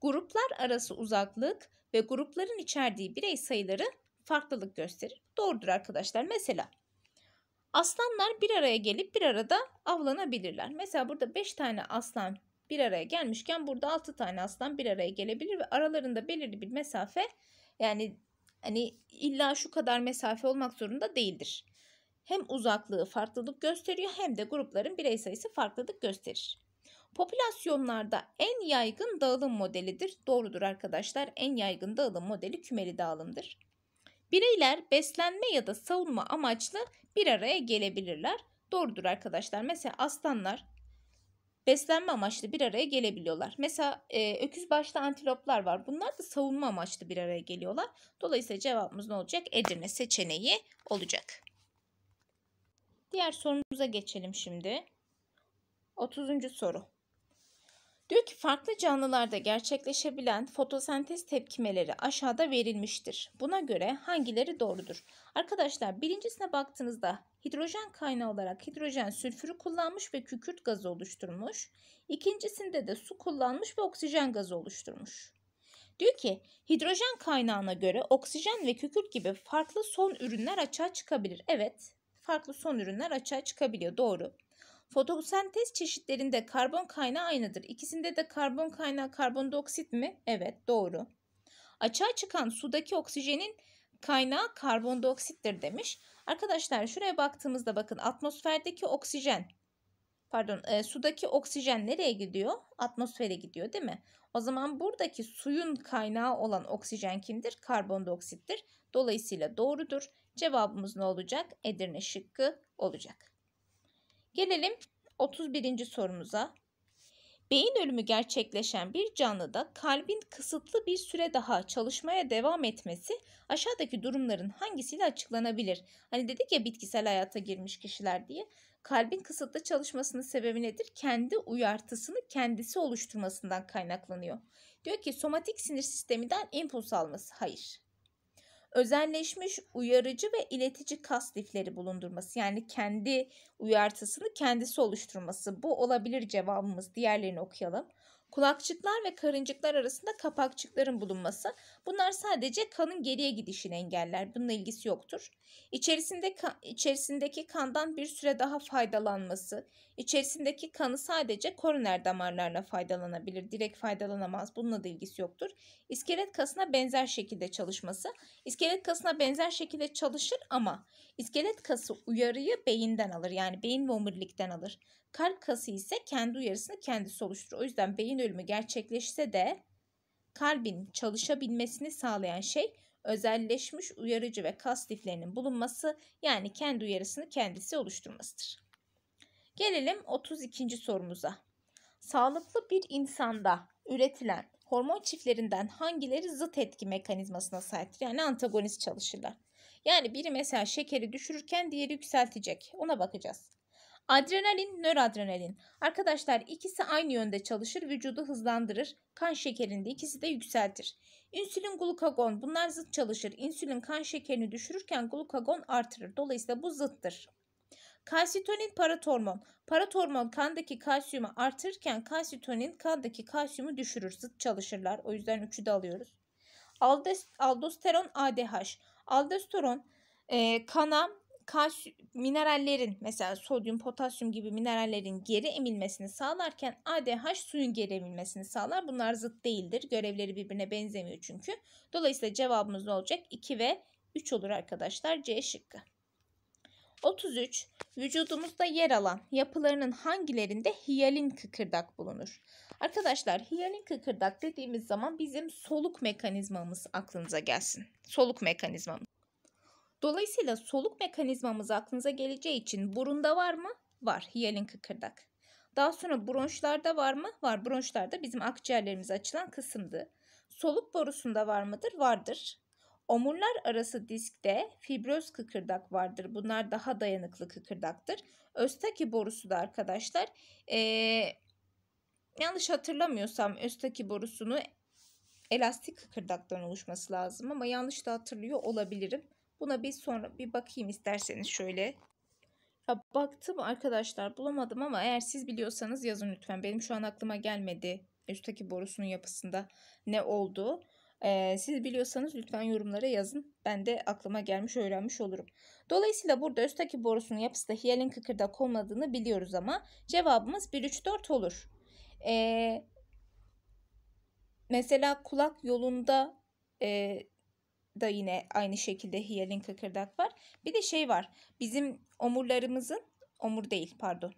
gruplar arası uzaklık ve grupların içerdiği birey sayıları farklılık gösterir. Doğrudur arkadaşlar. Mesela aslanlar bir araya gelip bir arada avlanabilirler. Mesela burada 5 tane aslan bir araya gelmişken burada 6 tane aslan bir araya gelebilir ve aralarında belirli bir mesafe yani hani illa şu kadar mesafe olmak zorunda değildir. Hem uzaklığı farklılık gösteriyor hem de grupların birey sayısı farklılık gösterir. Popülasyonlarda en yaygın dağılım modelidir. Doğrudur arkadaşlar. En yaygın dağılım modeli kümeli dağılımdır. Bireyler beslenme ya da savunma amaçlı bir araya gelebilirler. Doğrudur arkadaşlar. Mesela aslanlar beslenme amaçlı bir araya gelebiliyorlar. Mesela e, öküz başlı antiloplar var. Bunlar da savunma amaçlı bir araya geliyorlar. Dolayısıyla cevabımız ne olacak? Edirne seçeneği olacak. Diğer sorumuza geçelim şimdi. 30. soru. Diyor ki farklı canlılarda gerçekleşebilen fotosentez tepkimeleri aşağıda verilmiştir. Buna göre hangileri doğrudur? Arkadaşlar birincisine baktığınızda hidrojen kaynağı olarak hidrojen sülfürü kullanmış ve kükürt gazı oluşturmuş. İkincisinde de su kullanmış ve oksijen gazı oluşturmuş. Diyor ki hidrojen kaynağına göre oksijen ve kükürt gibi farklı son ürünler açığa çıkabilir. Evet farklı son ürünler açığa çıkabiliyor doğru. Fotosentez çeşitlerinde karbon kaynağı aynıdır. İkisinde de karbon kaynağı karbondioksit mi? Evet doğru. Açığa çıkan sudaki oksijenin kaynağı karbondioksittir demiş. Arkadaşlar şuraya baktığımızda bakın atmosferdeki oksijen pardon e, sudaki oksijen nereye gidiyor? Atmosfere gidiyor değil mi? O zaman buradaki suyun kaynağı olan oksijen kimdir? Karbondioksittir. Dolayısıyla doğrudur. Cevabımız ne olacak? Edirne şıkkı olacak. Gelelim 31. sorumuza. Beyin ölümü gerçekleşen bir canlıda kalbin kısıtlı bir süre daha çalışmaya devam etmesi aşağıdaki durumların hangisiyle açıklanabilir? Hani dedik ya bitkisel hayata girmiş kişiler diye. Kalbin kısıtlı çalışmasının sebebi nedir? Kendi uyartısını kendisi oluşturmasından kaynaklanıyor. Diyor ki somatik sinir sisteminden impuls alması. Hayır özenleşmiş uyarıcı ve iletici kas lifleri bulundurması yani kendi uyartısını kendisi oluşturması bu olabilir cevabımız diğerlerini okuyalım. Kulakçıklar ve karıncıklar arasında kapakçıkların bulunması bunlar sadece kanın geriye gidişini engeller. Bununla ilgisi yoktur. İçerisinde içerisindeki kandan bir süre daha faydalanması, İçerisindeki kanı sadece koroner damarlarına faydalanabilir. Direkt faydalanamaz. Bununla da ilgisi yoktur. İskelet kasına benzer şekilde çalışması. İskelet kasına benzer şekilde çalışır ama iskelet kası uyarıyı beyinden alır. Yani beyin ve omurilikten alır. Kalp kası ise kendi uyarısını kendisi oluşturur. O yüzden beyin ölümü gerçekleşse de kalbin çalışabilmesini sağlayan şey özelleşmiş uyarıcı ve kas liflerinin bulunması yani kendi uyarısını kendisi oluşturmasıdır. Gelelim 32. sorumuza. Sağlıklı bir insanda üretilen hormon çiftlerinden hangileri zıt etki mekanizmasına sahiptir? Yani antagonist çalışırlar. Yani biri mesela şekeri düşürürken diğeri yükseltecek. Ona bakacağız. Adrenalin, nöradrenalin. Arkadaşlar ikisi aynı yönde çalışır, vücudu hızlandırır. Kan şekerinde ikisi de yükseltir. İnsülin, glukagon bunlar zıt çalışır. İnsülin kan şekerini düşürürken glukagon artırır. Dolayısıyla bu zıttır. Kalsitonin paratormon. Paratormon kandaki kalsiyumu artırırken kalsitonin kandaki kalsiyumu düşürür. Zıt çalışırlar. O yüzden üçü de alıyoruz. aldosteron ADH. Aldosteron e, kana kalsiyum, minerallerin mesela sodyum, potasyum gibi minerallerin geri emilmesini sağlarken ADH suyun geri emilmesini sağlar. Bunlar zıt değildir. Görevleri birbirine benzemiyor çünkü. Dolayısıyla cevabımız ne olacak? 2 ve 3 olur arkadaşlar. C şıkkı. 33. Vücudumuzda yer alan yapılarının hangilerinde hiyalin kıkırdak bulunur? Arkadaşlar hiyalin kıkırdak dediğimiz zaman bizim soluk mekanizmamız aklınıza gelsin. Soluk mekanizmamız. Dolayısıyla soluk mekanizmamız aklınıza geleceği için burunda var mı? Var hiyalin kıkırdak. Daha sonra bronşlarda var mı? Var. Bronşlarda bizim akciğerlerimiz açılan kısımdı. Soluk borusunda var mıdır? Vardır. Omurlar arası diskte fibroz kıkırdak vardır. Bunlar daha dayanıklı kıkırdaktır. Östaki borusu da arkadaşlar e, yanlış hatırlamıyorsam östaki borusunu elastik kıkırdaktan oluşması lazım ama yanlış da hatırlıyor olabilirim. Buna bir sonra bir bakayım isterseniz şöyle. Ya baktım arkadaşlar bulamadım ama eğer siz biliyorsanız yazın lütfen. Benim şu an aklıma gelmedi üstteki borusunun yapısında ne olduğu. Ee, siz biliyorsanız lütfen yorumlara yazın. Ben de aklıma gelmiş öğrenmiş olurum. Dolayısıyla burada üstteki borusunun yapısı da hiyalin kıkırdak olmadığını biliyoruz ama cevabımız 1-3-4 olur. Ee, mesela kulak yolunda e, da yine aynı şekilde hiyalin kıkırdak var. Bir de şey var. Bizim omurlarımızın, omur değil pardon,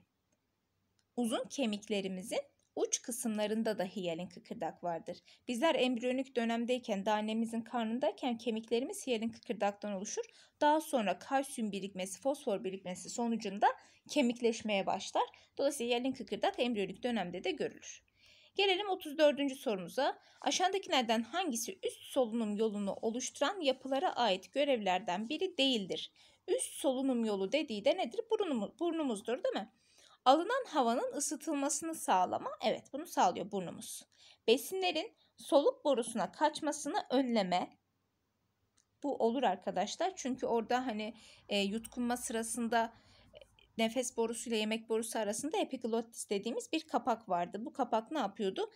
uzun kemiklerimizin uç kısımlarında da hiyalin kıkırdak vardır. Bizler embriyonik dönemdeyken de annemizin karnındayken kemiklerimiz hiyalin kıkırdaktan oluşur. Daha sonra kalsiyum birikmesi, fosfor birikmesi sonucunda kemikleşmeye başlar. Dolayısıyla hiyalin kıkırdak embriyonik dönemde de görülür. Gelelim 34. sorumuza. Aşağıdakilerden hangisi üst solunum yolunu oluşturan yapılara ait görevlerden biri değildir? Üst solunum yolu dediği de nedir? Burnumuz, burnumuzdur değil mi? Alınan havanın ısıtılmasını sağlama, evet bunu sağlıyor burnumuz. Besinlerin soluk borusuna kaçmasını önleme, bu olur arkadaşlar. Çünkü orada hani e, yutkunma sırasında e, nefes borusu ile yemek borusu arasında epiglottis dediğimiz bir kapak vardı. Bu kapak ne yapıyordu?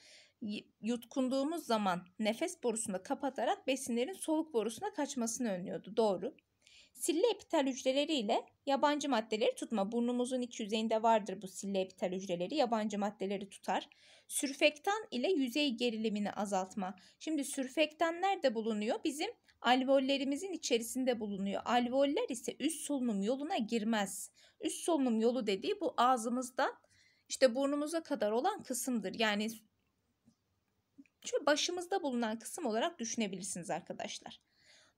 Yutkunduğumuz zaman nefes borusunu kapatarak besinlerin soluk borusuna kaçmasını önlüyordu. Doğru. Sille epitel hücreleriyle yabancı maddeleri tutma. Burnumuzun iç yüzeyinde vardır bu sille epitel hücreleri. Yabancı maddeleri tutar. Sürfektan ile yüzey gerilimini azaltma. Şimdi sürfektan nerede bulunuyor? Bizim alveollerimizin içerisinde bulunuyor. Alveoller ise üst solunum yoluna girmez. Üst solunum yolu dediği bu ağzımızdan işte burnumuza kadar olan kısımdır. Yani şöyle başımızda bulunan kısım olarak düşünebilirsiniz arkadaşlar.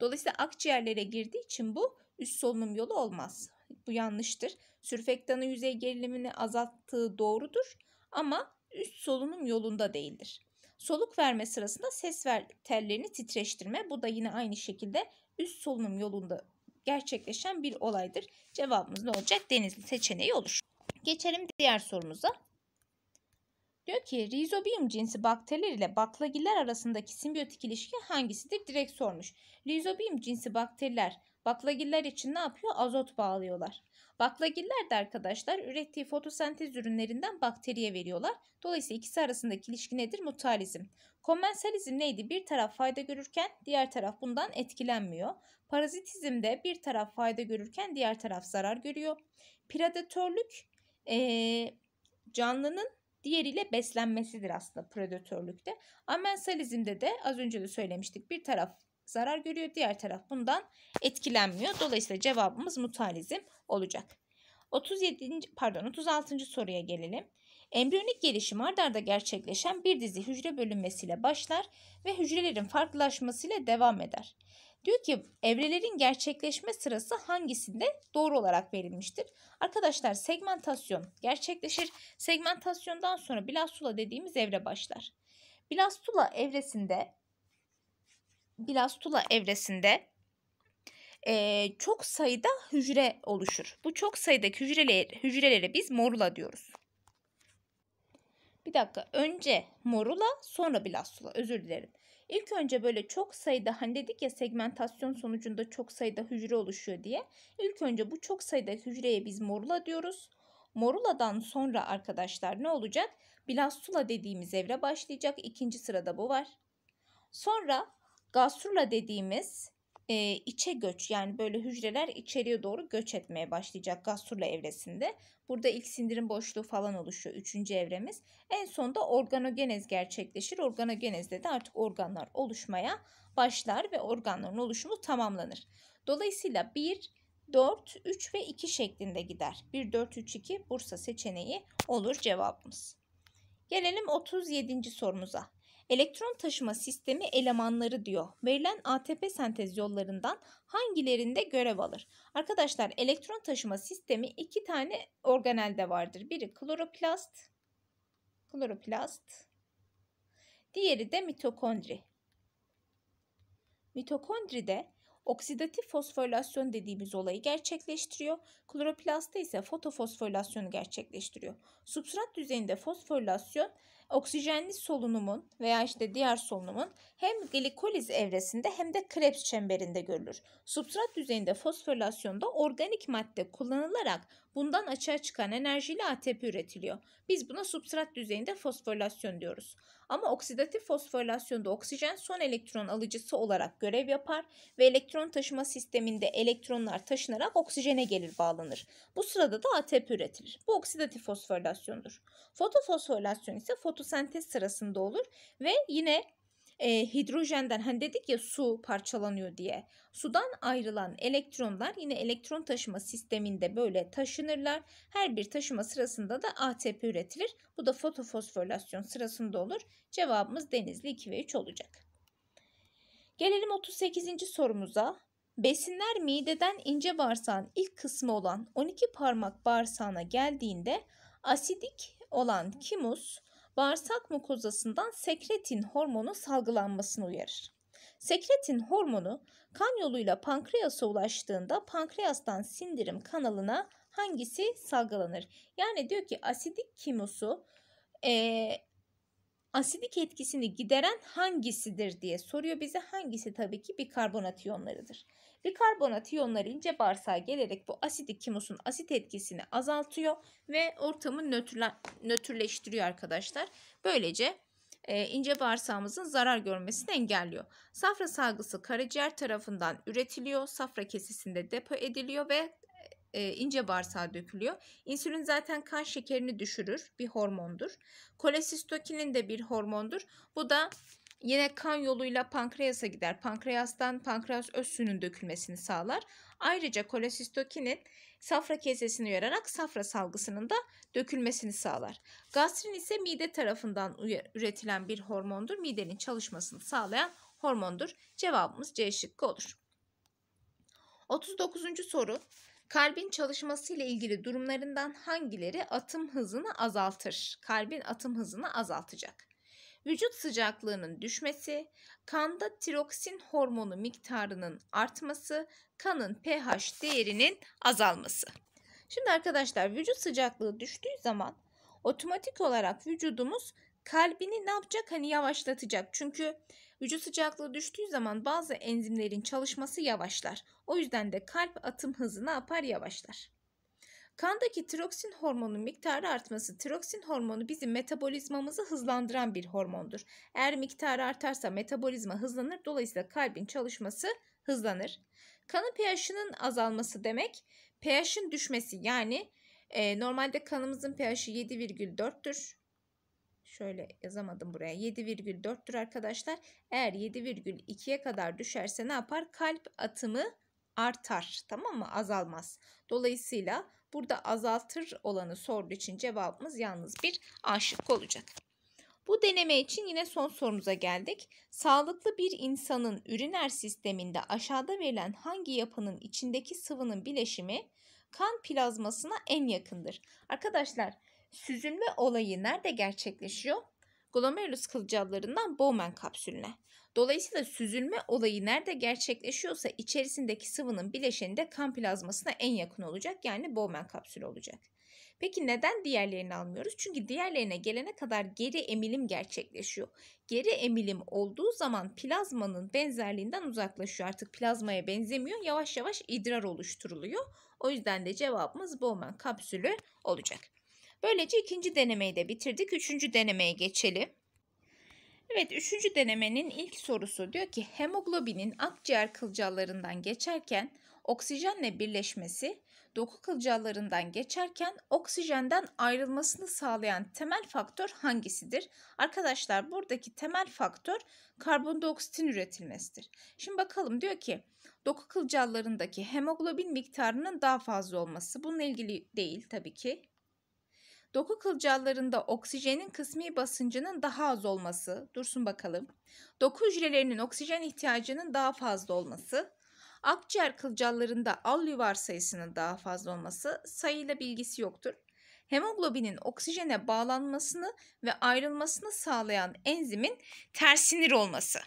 Dolayısıyla akciğerlere girdiği için bu üst solunum yolu olmaz. Bu yanlıştır. Sürfektanın yüzey gerilimini azalttığı doğrudur ama üst solunum yolunda değildir. Soluk verme sırasında ses ver tellerini titreştirme. Bu da yine aynı şekilde üst solunum yolunda gerçekleşen bir olaydır. Cevabımız ne olacak? Denizli seçeneği olur. Geçelim diğer sorumuza. Diyor ki Rizobium cinsi bakteriler ile baklagiller arasındaki simbiyotik ilişki hangisidir? Direkt sormuş. Rizobium cinsi bakteriler baklagiller için ne yapıyor? Azot bağlıyorlar. Baklagiller de arkadaşlar ürettiği fotosentez ürünlerinden bakteriye veriyorlar. Dolayısıyla ikisi arasındaki ilişki nedir? Mutualizm. Komensalizm neydi? Bir taraf fayda görürken diğer taraf bundan etkilenmiyor. Parazitizm de bir taraf fayda görürken diğer taraf zarar görüyor. Predatörlük ee, canlının Diğeriyle beslenmesidir aslında predatörlükte. Amensalizmde de az önce de söylemiştik bir taraf zarar görüyor diğer taraf bundan etkilenmiyor. Dolayısıyla cevabımız mutualizm olacak. 37. pardon 36. soruya gelelim. Embriyonik gelişim ard arda gerçekleşen bir dizi hücre bölünmesiyle başlar ve hücrelerin farklılaşmasıyla devam eder. Diyor ki evrelerin gerçekleşme sırası hangisinde doğru olarak verilmiştir? Arkadaşlar segmentasyon gerçekleşir. Segmentasyondan sonra blastula dediğimiz evre başlar. Blastula evresinde blastula evresinde e, çok sayıda hücre oluşur. Bu çok sayıdaki hücreleri, hücrelere biz morula diyoruz. Bir dakika önce morula sonra blastula. özür dilerim. İlk önce böyle çok sayıda hani dedik ya segmentasyon sonucunda çok sayıda hücre oluşuyor diye. İlk önce bu çok sayıda hücreye biz morula diyoruz. Morula'dan sonra arkadaşlar ne olacak? Blastula dediğimiz evre başlayacak. İkinci sırada bu var. Sonra gastrula dediğimiz e, içe göç yani böyle hücreler içeriye doğru göç etmeye başlayacak gastrula evresinde. Burada ilk sindirim boşluğu falan oluşuyor üçüncü evremiz. En sonunda organogenez gerçekleşir. Organogenezde de artık organlar oluşmaya başlar ve organların oluşumu tamamlanır. Dolayısıyla 1, 4, 3 ve 2 şeklinde gider. 1, 4, 3, 2 Bursa seçeneği olur cevabımız. Gelelim 37. sorumuza. Elektron taşıma sistemi elemanları diyor. Verilen ATP sentez yollarından hangilerinde görev alır? Arkadaşlar elektron taşıma sistemi iki tane organelde vardır. Biri kloroplast, kloroplast, diğeri de mitokondri. Mitokondride oksidatif fosforilasyon dediğimiz olayı gerçekleştiriyor. Kloroplastta ise fotofosforilasyonu gerçekleştiriyor. Substrat düzeyinde fosforilasyon oksijenli solunumun veya işte diğer solunumun hem glikoliz evresinde hem de Krebs çemberinde görülür. Substrat düzeyinde fosforilasyonda organik madde kullanılarak bundan açığa çıkan enerjiyle ATP üretiliyor. Biz buna substrat düzeyinde fosforilasyon diyoruz. Ama oksidatif fosforilasyonda oksijen son elektron alıcısı olarak görev yapar ve elektron taşıma sisteminde elektronlar taşınarak oksijene gelir bağlanır. Bu sırada da ATP üretilir. Bu oksidatif fosforilasyondur. Fotofosforilasyon ise foto fotosentez sırasında olur ve yine e, hidrojenden hani dedik ya su parçalanıyor diye. Sudan ayrılan elektronlar yine elektron taşıma sisteminde böyle taşınırlar. Her bir taşıma sırasında da ATP üretilir. Bu da fotofosforilasyon sırasında olur. Cevabımız denizli 2 ve 3 olacak. Gelelim 38. sorumuza. Besinler mideden ince bağırsağın ilk kısmı olan 12 parmak bağırsağına geldiğinde asidik olan kimus bağırsak mukozasından sekretin hormonu salgılanmasını uyarır. Sekretin hormonu kan yoluyla pankreasa ulaştığında pankreastan sindirim kanalına hangisi salgılanır? Yani diyor ki asidik kimosu e, asidik etkisini gideren hangisidir diye soruyor bize. Hangisi tabii ki bikarbonat iyonlarıdır. Bikarbonat iyonları ince bağırsağa gelerek bu asidik kimosun asit etkisini azaltıyor ve ortamı nötrleştiriyor arkadaşlar. Böylece e, ince bağırsağımızın zarar görmesini engelliyor. Safra salgısı karaciğer tarafından üretiliyor. Safra kesesinde depo ediliyor ve e, ince bağırsağa dökülüyor. İnsülin zaten kan şekerini düşürür bir hormondur. Kolesistokinin de bir hormondur. Bu da Yine kan yoluyla pankreasa gider. Pankreastan pankreas öz suyunun dökülmesini sağlar. Ayrıca kolesistokinin safra kesesini uyararak safra salgısının da dökülmesini sağlar. Gastrin ise mide tarafından üretilen bir hormondur. Midenin çalışmasını sağlayan hormondur. Cevabımız C şıkkı olur. 39. soru. Kalbin çalışması ile ilgili durumlarından hangileri atım hızını azaltır? Kalbin atım hızını azaltacak vücut sıcaklığının düşmesi, kanda tiroksin hormonu miktarının artması, kanın pH değerinin azalması. Şimdi arkadaşlar vücut sıcaklığı düştüğü zaman otomatik olarak vücudumuz kalbini ne yapacak? Hani yavaşlatacak. Çünkü vücut sıcaklığı düştüğü zaman bazı enzimlerin çalışması yavaşlar. O yüzden de kalp atım hızı ne yapar? Yavaşlar. Kandaki tiroksin hormonunun miktarı artması. Tiroksin hormonu bizim metabolizmamızı hızlandıran bir hormondur. Eğer miktarı artarsa metabolizma hızlanır. Dolayısıyla kalbin çalışması hızlanır. Kanın pH'inin azalması demek pH'in düşmesi. Yani e, normalde kanımızın pH'i 7,4'tür. Şöyle yazamadım buraya. 7,4'tür arkadaşlar. Eğer 7,2'ye kadar düşerse ne yapar? Kalp atımı artar. Tamam mı? Azalmaz. Dolayısıyla Burada azaltır olanı sorduğu için cevabımız yalnız bir A şıkkı olacak. Bu deneme için yine son sorumuza geldik. Sağlıklı bir insanın üriner sisteminde aşağıda verilen hangi yapının içindeki sıvının bileşimi kan plazmasına en yakındır? Arkadaşlar süzülme olayı nerede gerçekleşiyor? glomerulus kılcallarından Bowman kapsülüne. Dolayısıyla süzülme olayı nerede gerçekleşiyorsa içerisindeki sıvının bileşeni de kan plazmasına en yakın olacak yani Bowman kapsülü olacak. Peki neden diğerlerini almıyoruz? Çünkü diğerlerine gelene kadar geri emilim gerçekleşiyor. Geri emilim olduğu zaman plazmanın benzerliğinden uzaklaşıyor. Artık plazmaya benzemiyor. Yavaş yavaş idrar oluşturuluyor. O yüzden de cevabımız Bowman kapsülü olacak. Böylece ikinci denemeyi de bitirdik. Üçüncü denemeye geçelim. Evet, üçüncü denemenin ilk sorusu diyor ki hemoglobinin akciğer kılcallarından geçerken oksijenle birleşmesi, doku kılcallarından geçerken oksijenden ayrılmasını sağlayan temel faktör hangisidir? Arkadaşlar buradaki temel faktör karbondioksitin üretilmesidir. Şimdi bakalım diyor ki doku kılcallarındaki hemoglobin miktarının daha fazla olması. Bununla ilgili değil tabii ki Doku kılcallarında oksijenin kısmi basıncının daha az olması, dursun bakalım. Doku hücrelerinin oksijen ihtiyacının daha fazla olması, akciğer kılcallarında alüvar sayısının daha fazla olması sayıyla bilgisi yoktur. Hemoglobinin oksijene bağlanmasını ve ayrılmasını sağlayan enzimin tersinir olması.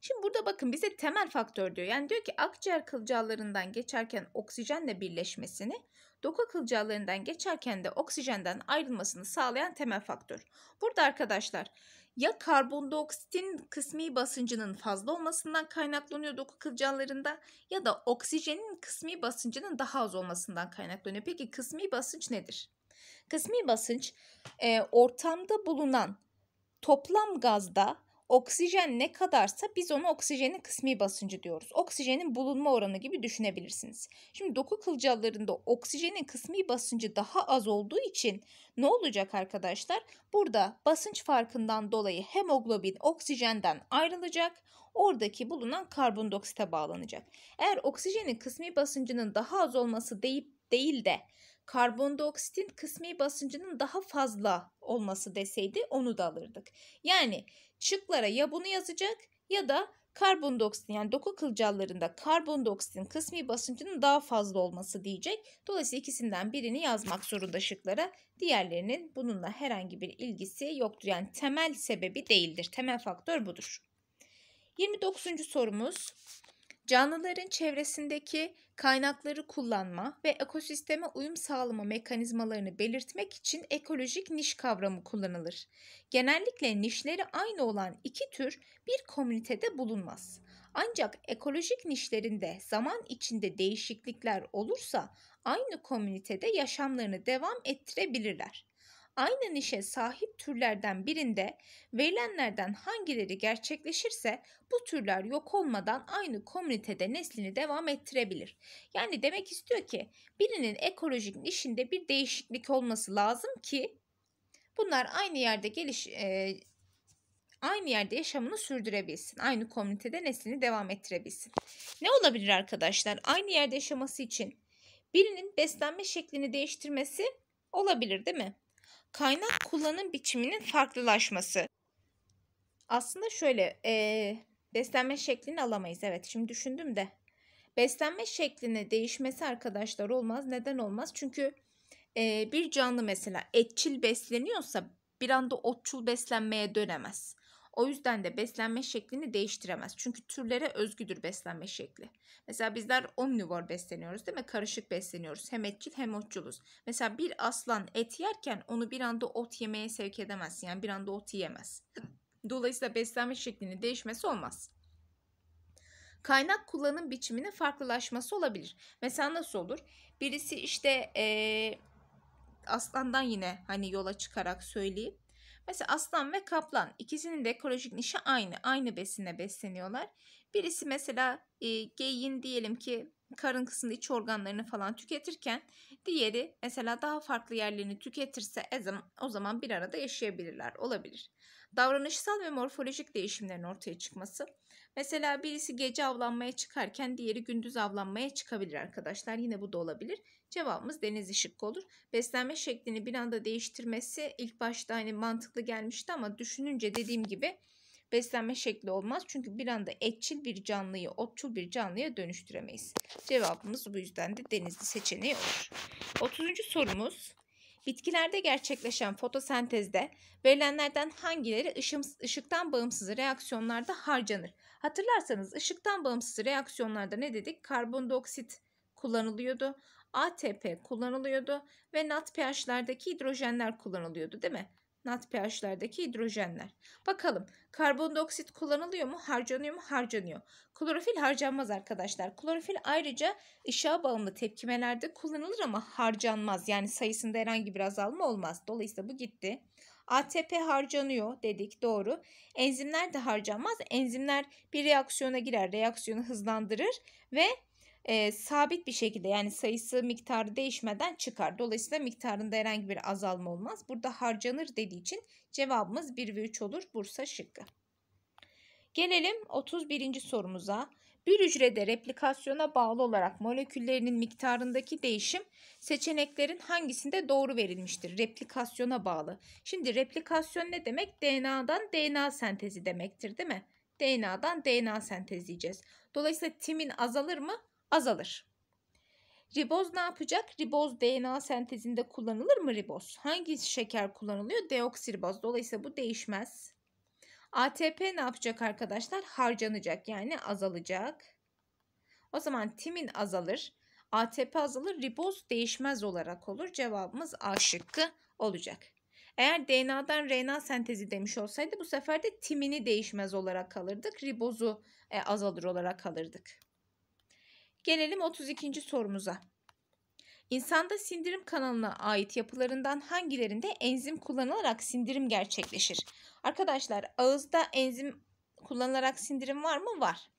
Şimdi burada bakın bize temel faktör diyor. Yani diyor ki akciğer kılcallarından geçerken oksijenle birleşmesini, doku kılcallarından geçerken de oksijenden ayrılmasını sağlayan temel faktör. Burada arkadaşlar ya karbondioksitin kısmi basıncının fazla olmasından kaynaklanıyor doku kılcallarında ya da oksijenin kısmi basıncının daha az olmasından kaynaklanıyor. Peki kısmi basınç nedir? Kısmi basınç e, ortamda bulunan toplam gazda oksijen ne kadarsa biz ona oksijenin kısmi basıncı diyoruz. Oksijenin bulunma oranı gibi düşünebilirsiniz. Şimdi doku kılcallarında oksijenin kısmi basıncı daha az olduğu için ne olacak arkadaşlar? Burada basınç farkından dolayı hemoglobin oksijenden ayrılacak. Oradaki bulunan karbondioksite bağlanacak. Eğer oksijenin kısmi basıncının daha az olması deyip değil de karbondioksitin kısmi basıncının daha fazla olması deseydi onu da alırdık. Yani çıklara ya bunu yazacak ya da karbondioksitin yani doku kılcallarında karbondioksitin kısmi basıncının daha fazla olması diyecek. Dolayısıyla ikisinden birini yazmak zorunda şıklara. Diğerlerinin bununla herhangi bir ilgisi yoktur. Yani temel sebebi değildir. Temel faktör budur. 29. sorumuz. Canlıların çevresindeki kaynakları kullanma ve ekosisteme uyum sağlama mekanizmalarını belirtmek için ekolojik niş kavramı kullanılır. Genellikle nişleri aynı olan iki tür bir komünitede bulunmaz. Ancak ekolojik nişlerinde zaman içinde değişiklikler olursa aynı komünitede yaşamlarını devam ettirebilirler aynı nişe sahip türlerden birinde verilenlerden hangileri gerçekleşirse bu türler yok olmadan aynı komünitede neslini devam ettirebilir. Yani demek istiyor ki birinin ekolojik nişinde bir değişiklik olması lazım ki bunlar aynı yerde geliş e, aynı yerde yaşamını sürdürebilsin. Aynı komünitede neslini devam ettirebilsin. Ne olabilir arkadaşlar? Aynı yerde yaşaması için birinin beslenme şeklini değiştirmesi olabilir değil mi? kaynak kullanım biçiminin farklılaşması. Aslında şöyle e, beslenme şeklini alamayız. Evet şimdi düşündüm de. Beslenme şeklini değişmesi arkadaşlar olmaz. Neden olmaz? Çünkü e, bir canlı mesela etçil besleniyorsa bir anda otçul beslenmeye dönemez. O yüzden de beslenme şeklini değiştiremez. Çünkü türlere özgüdür beslenme şekli. Mesela bizler omnivor besleniyoruz değil mi? Karışık besleniyoruz. Hem etçil hem otçuluz. Mesela bir aslan et yerken onu bir anda ot yemeye sevk edemezsin. Yani bir anda ot yiyemez. Dolayısıyla beslenme şeklinin değişmesi olmaz. Kaynak kullanım biçiminin farklılaşması olabilir. Mesela nasıl olur? Birisi işte ee, aslandan yine hani yola çıkarak söyleyeyim Mesela aslan ve kaplan ikisinin de ekolojik nişi aynı. Aynı besine besleniyorlar. Birisi mesela e, geyin diyelim ki karın kısmında iç organlarını falan tüketirken diğeri mesela daha farklı yerlerini tüketirse e o zaman bir arada yaşayabilirler olabilir. Davranışsal ve morfolojik değişimlerin ortaya çıkması Mesela birisi gece avlanmaya çıkarken diğeri gündüz avlanmaya çıkabilir arkadaşlar. Yine bu da olabilir. Cevabımız deniz ışık olur. Beslenme şeklini bir anda değiştirmesi ilk başta hani mantıklı gelmişti ama düşününce dediğim gibi beslenme şekli olmaz. Çünkü bir anda etçil bir canlıyı otçul bir canlıya dönüştüremeyiz. Cevabımız bu yüzden de denizli seçeneği olur. 30. sorumuz Bitkilerde gerçekleşen fotosentezde verilenlerden hangileri ışım, ışıktan bağımsız reaksiyonlarda harcanır? Hatırlarsanız ışıktan bağımsız reaksiyonlarda ne dedik? Karbondioksit kullanılıyordu. ATP kullanılıyordu ve NADPH'lerdeki hidrojenler kullanılıyordu değil mi? NADPH'lerdeki hidrojenler. Bakalım karbondioksit kullanılıyor mu? Harcanıyor mu? Harcanıyor. Klorofil harcanmaz arkadaşlar. Klorofil ayrıca ışığa bağımlı tepkimelerde kullanılır ama harcanmaz. Yani sayısında herhangi bir azalma olmaz. Dolayısıyla bu gitti. ATP harcanıyor dedik doğru. Enzimler de harcanmaz. Enzimler bir reaksiyona girer, reaksiyonu hızlandırır ve e, sabit bir şekilde yani sayısı miktarı değişmeden çıkar. Dolayısıyla miktarında herhangi bir azalma olmaz. Burada harcanır dediği için cevabımız 1 ve 3 olur. Bursa şıkkı. Gelelim 31. sorumuza. Bir hücrede replikasyona bağlı olarak moleküllerinin miktarındaki değişim seçeneklerin hangisinde doğru verilmiştir? Replikasyona bağlı. Şimdi replikasyon ne demek? DNA'dan DNA sentezi demektir değil mi? DNA'dan DNA sentezleyeceğiz. Dolayısıyla timin azalır mı? Azalır. Riboz ne yapacak? Riboz DNA sentezinde kullanılır mı riboz? Hangi şeker kullanılıyor? Deoksiriboz. Dolayısıyla bu değişmez. ATP ne yapacak arkadaşlar? Harcanacak yani azalacak. O zaman timin azalır. ATP azalır. Riboz değişmez olarak olur. Cevabımız A şıkkı olacak. Eğer DNA'dan RNA sentezi demiş olsaydı bu sefer de timini değişmez olarak alırdık, Ribozu e, azalır olarak alırdık. Gelelim 32. sorumuza. İnsanda sindirim kanalına ait yapılarından hangilerinde enzim kullanılarak sindirim gerçekleşir? Arkadaşlar ağızda enzim kullanılarak sindirim var mı? Var.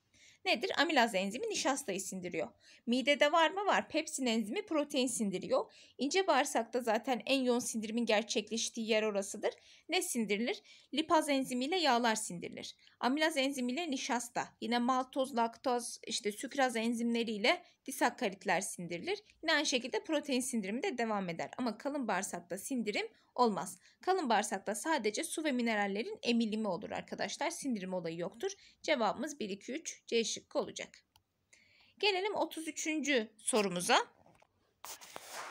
Nedir? Amilaz enzimi nişastayı sindiriyor. Midede var mı? Var. Pepsin enzimi protein sindiriyor. İnce bağırsakta zaten en yoğun sindirimin gerçekleştiği yer orasıdır. Ne sindirilir? Lipaz enzimiyle yağlar sindirilir. Amilaz enzimiyle nişasta. Yine maltoz, laktoz, işte sükraz enzimleriyle disakkaritler sindirilir. Yine aynı şekilde protein sindirimi de devam eder. Ama kalın bağırsakta sindirim olmaz. Kalın bağırsakta sadece su ve minerallerin emilimi olur arkadaşlar. Sindirim olayı yoktur. Cevabımız 1, 2, 3 C şıkkı olacak. Gelelim 33. sorumuza.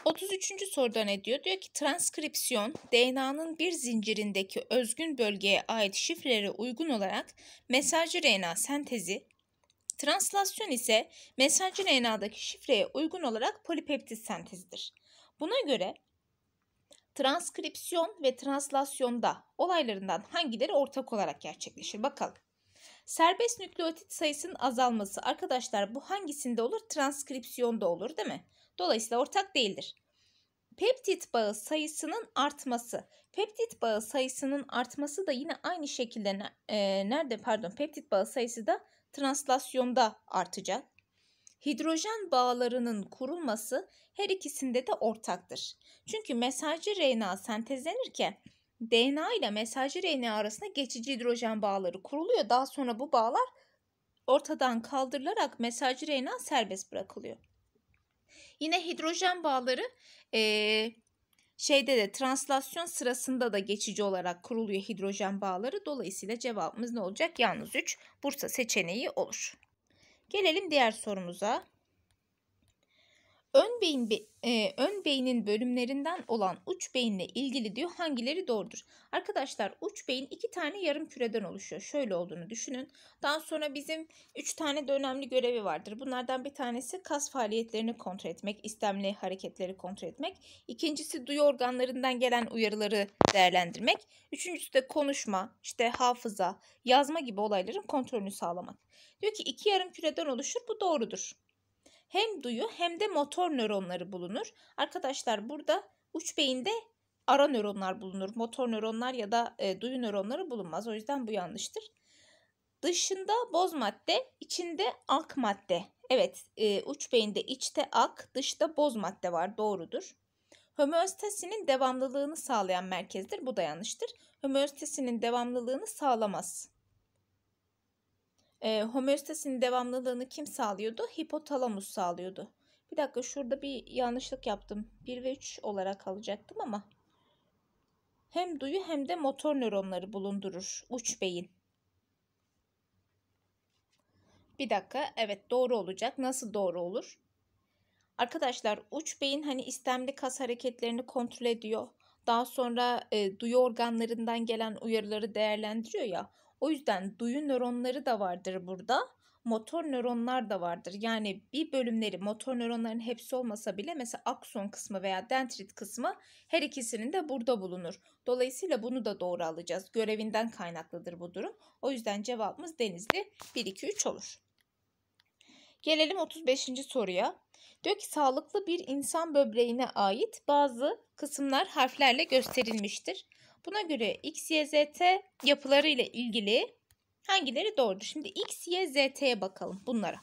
33. soruda ne diyor? Diyor ki transkripsiyon DNA'nın bir zincirindeki özgün bölgeye ait şifrelere uygun olarak mesajcı RNA sentezi, translasyon ise mesajcı RNA'daki şifreye uygun olarak polipeptit sentezidir. Buna göre transkripsiyon ve translasyonda olaylarından hangileri ortak olarak gerçekleşir? Bakalım. Serbest nükleotit sayısının azalması arkadaşlar bu hangisinde olur? Transkripsiyonda olur değil mi? Dolayısıyla ortak değildir. Peptit bağı sayısının artması. Peptit bağı sayısının artması da yine aynı şekilde e, nerede pardon peptit bağı sayısı da translasyonda artacak. Hidrojen bağlarının kurulması her ikisinde de ortaktır. Çünkü mesajcı RNA sentezlenirken DNA ile mesajcı RNA arasında geçici hidrojen bağları kuruluyor. Daha sonra bu bağlar ortadan kaldırılarak mesajcı RNA serbest bırakılıyor. Yine hidrojen bağları e, şeyde de translasyon sırasında da geçici olarak kuruluyor hidrojen bağları. Dolayısıyla cevabımız ne olacak? Yalnız 3 Bursa seçeneği olur. Gelelim diğer sorumuza. Ön beyin e, ön beynin bölümlerinden olan uç beyinle ilgili diyor hangileri doğrudur? Arkadaşlar uç beyin iki tane yarım küreden oluşuyor. Şöyle olduğunu düşünün. Daha sonra bizim üç tane de önemli görevi vardır. Bunlardan bir tanesi kas faaliyetlerini kontrol etmek, istemli hareketleri kontrol etmek. İkincisi duyu organlarından gelen uyarıları değerlendirmek. Üçüncüsü de konuşma, işte hafıza, yazma gibi olayların kontrolünü sağlamak. Diyor ki iki yarım küreden oluşur bu doğrudur hem duyu hem de motor nöronları bulunur. Arkadaşlar burada uç beyinde ara nöronlar bulunur. Motor nöronlar ya da e, duyu nöronları bulunmaz. O yüzden bu yanlıştır. Dışında boz madde, içinde ak madde. Evet, e, uç beyinde içte ak, dışta boz madde var. Doğrudur. Homeostasinin devamlılığını sağlayan merkezdir. Bu da yanlıştır. Homeostasinin devamlılığını sağlamaz e, homeostasinin devamlılığını kim sağlıyordu? Hipotalamus sağlıyordu. Bir dakika şurada bir yanlışlık yaptım. 1 ve 3 olarak alacaktım ama. Hem duyu hem de motor nöronları bulundurur. Uç beyin. Bir dakika. Evet doğru olacak. Nasıl doğru olur? Arkadaşlar uç beyin hani istemli kas hareketlerini kontrol ediyor. Daha sonra e, duyu organlarından gelen uyarıları değerlendiriyor ya o yüzden duyu nöronları da vardır burada. Motor nöronlar da vardır. Yani bir bölümleri motor nöronların hepsi olmasa bile mesela akson kısmı veya dendrit kısmı her ikisinin de burada bulunur. Dolayısıyla bunu da doğru alacağız. Görevinden kaynaklıdır bu durum. O yüzden cevabımız denizli 1 2 3 olur. Gelelim 35. soruya. Diyor ki sağlıklı bir insan böbreğine ait bazı kısımlar harflerle gösterilmiştir. Buna göre x, y, z, t yapıları ile ilgili hangileri doğru? Şimdi x, y, z, t'ye bakalım bunlara.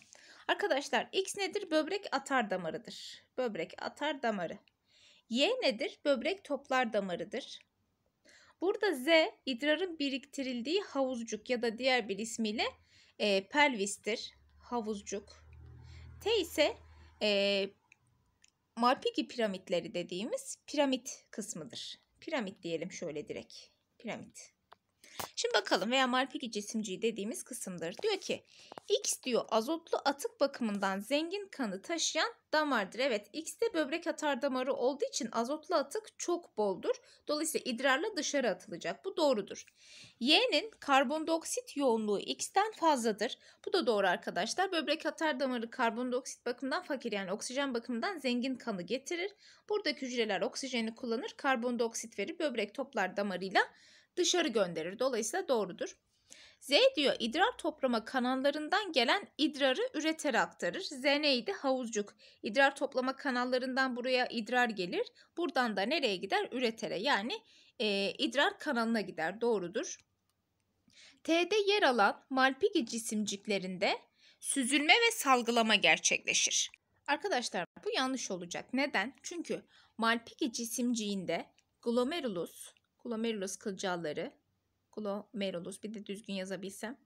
Arkadaşlar x nedir? Böbrek atar damarıdır. Böbrek atar damarı. Y nedir? Böbrek toplar damarıdır. Burada Z idrarın biriktirildiği havuzcuk ya da diğer bir ismiyle e, pelvistir. Havuzcuk. T ise e, Marpigi piramitleri dediğimiz piramit kısmıdır. Piramit diyelim şöyle direkt. Piramit. Şimdi bakalım veya Malpighi cisimciği dediğimiz kısımdır. Diyor ki X diyor azotlu atık bakımından zengin kanı taşıyan damardır. Evet X de böbrek atar damarı olduğu için azotlu atık çok boldur. Dolayısıyla idrarla dışarı atılacak. Bu doğrudur. Y'nin karbondioksit yoğunluğu X'ten fazladır. Bu da doğru arkadaşlar. Böbrek atar damarı karbondioksit bakımından fakir yani oksijen bakımından zengin kanı getirir. Buradaki hücreler oksijeni kullanır. Karbondioksit verir. Böbrek toplar damarıyla dışarı gönderir. Dolayısıyla doğrudur. Z diyor idrar toplama kanallarından gelen idrarı üretere aktarır. Z neydi? Havuzcuk. İdrar toplama kanallarından buraya idrar gelir. Buradan da nereye gider? Üretere yani e, idrar kanalına gider. Doğrudur. T'de yer alan Malpighi cisimciklerinde süzülme ve salgılama gerçekleşir. Arkadaşlar bu yanlış olacak. Neden? Çünkü Malpighi cisimciğinde glomerulus, glomerulus kılcalları, glomerulus bir de düzgün yazabilsem.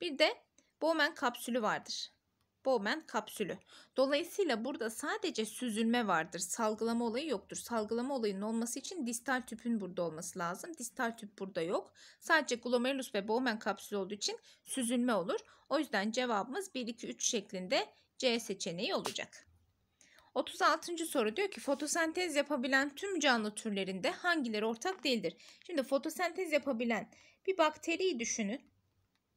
Bir de Bowman kapsülü vardır. Bowman kapsülü. Dolayısıyla burada sadece süzülme vardır. Salgılama olayı yoktur. Salgılama olayının olması için distal tüpün burada olması lazım. Distal tüp burada yok. Sadece glomerulus ve Bowman kapsülü olduğu için süzülme olur. O yüzden cevabımız 1, 2, 3 şeklinde C seçeneği olacak. 36. soru diyor ki fotosentez yapabilen tüm canlı türlerinde hangileri ortak değildir? Şimdi fotosentez yapabilen bir bakteriyi düşünün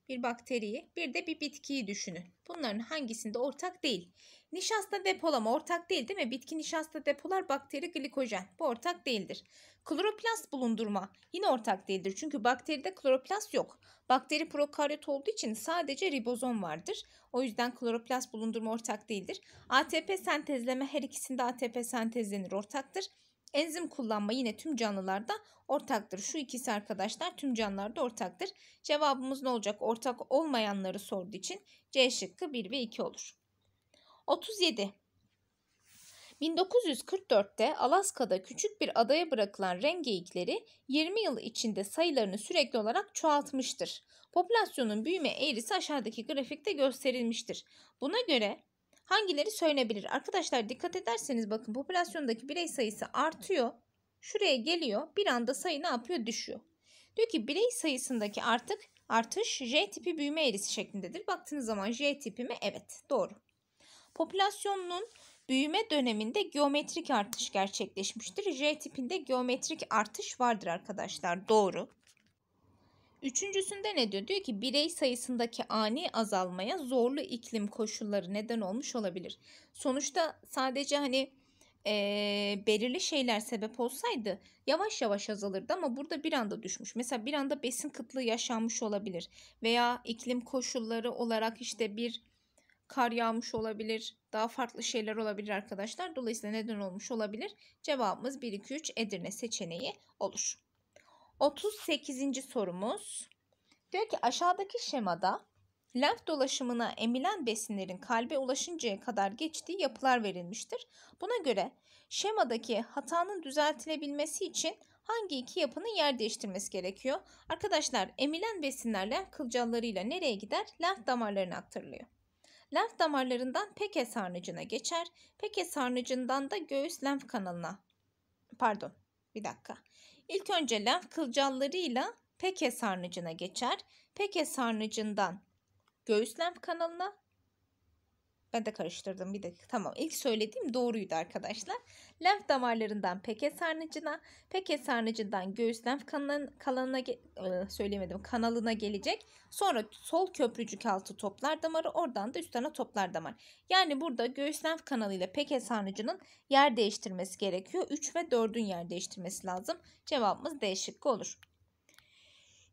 bir bakteriyi, bir de bir bitkiyi düşünün. Bunların hangisinde ortak değil? Nişasta depolama ortak değil değil mi? Bitki nişasta depolar bakteri glikojen. Bu ortak değildir. Kloroplast bulundurma yine ortak değildir. Çünkü bakteride kloroplast yok. Bakteri prokaryot olduğu için sadece ribozom vardır. O yüzden kloroplast bulundurma ortak değildir. ATP sentezleme her ikisinde ATP sentezlenir ortaktır. Enzim kullanma yine tüm canlılarda ortaktır. Şu ikisi arkadaşlar tüm canlılarda ortaktır. Cevabımız ne olacak? Ortak olmayanları sorduğu için C şıkkı 1 ve 2 olur. 37. 1944'te Alaska'da küçük bir adaya bırakılan rengeyikleri 20 yıl içinde sayılarını sürekli olarak çoğaltmıştır. Popülasyonun büyüme eğrisi aşağıdaki grafikte gösterilmiştir. Buna göre hangileri söylenebilir? Arkadaşlar dikkat ederseniz bakın popülasyondaki birey sayısı artıyor. Şuraya geliyor. Bir anda sayı ne yapıyor? Düşüyor. Diyor ki birey sayısındaki artık artış J tipi büyüme eğrisi şeklindedir. Baktığınız zaman J tipi mi? Evet doğru. Popülasyonun büyüme döneminde geometrik artış gerçekleşmiştir. J tipinde geometrik artış vardır arkadaşlar. Doğru. Üçüncüsünde ne diyor? Diyor ki birey sayısındaki ani azalmaya zorlu iklim koşulları neden olmuş olabilir. Sonuçta sadece hani e, belirli şeyler sebep olsaydı yavaş yavaş azalırdı ama burada bir anda düşmüş. Mesela bir anda besin kıtlığı yaşanmış olabilir veya iklim koşulları olarak işte bir kar yağmış olabilir, daha farklı şeyler olabilir arkadaşlar. Dolayısıyla neden olmuş olabilir? Cevabımız 1 2 3 Edirne seçeneği olur. 38. sorumuz. Diyor ki aşağıdaki şemada lenf dolaşımına emilen besinlerin kalbe ulaşıncaya kadar geçtiği yapılar verilmiştir. Buna göre şemadaki hatanın düzeltilebilmesi için hangi iki yapının yer değiştirmesi gerekiyor? Arkadaşlar emilen besinler lenf kılcallarıyla nereye gider? Lenf damarlarına aktarılıyor. Lenf damarlarından pekes sarnıcına geçer. Pekes sarnıcından da göğüs lenf kanalına pardon bir dakika. İlk önce lenf kılcallarıyla pekes harnıcına geçer. peke harnıcından göğüs lenf kanalına, ben de karıştırdım bir dakika. Tamam ilk söylediğim doğruydu arkadaşlar. Lenf damarlarından peke sarnıcına, peke sarnıcından göğüs lenf kanalına, kanalına e, söylemedim kanalına gelecek. Sonra sol köprücük altı toplar damarı oradan da üst tane toplar damar. Yani burada göğüs lenf kanalıyla ile peke sarnıcının yer değiştirmesi gerekiyor. 3 ve 4'ün yer değiştirmesi lazım. Cevabımız D şıkkı olur.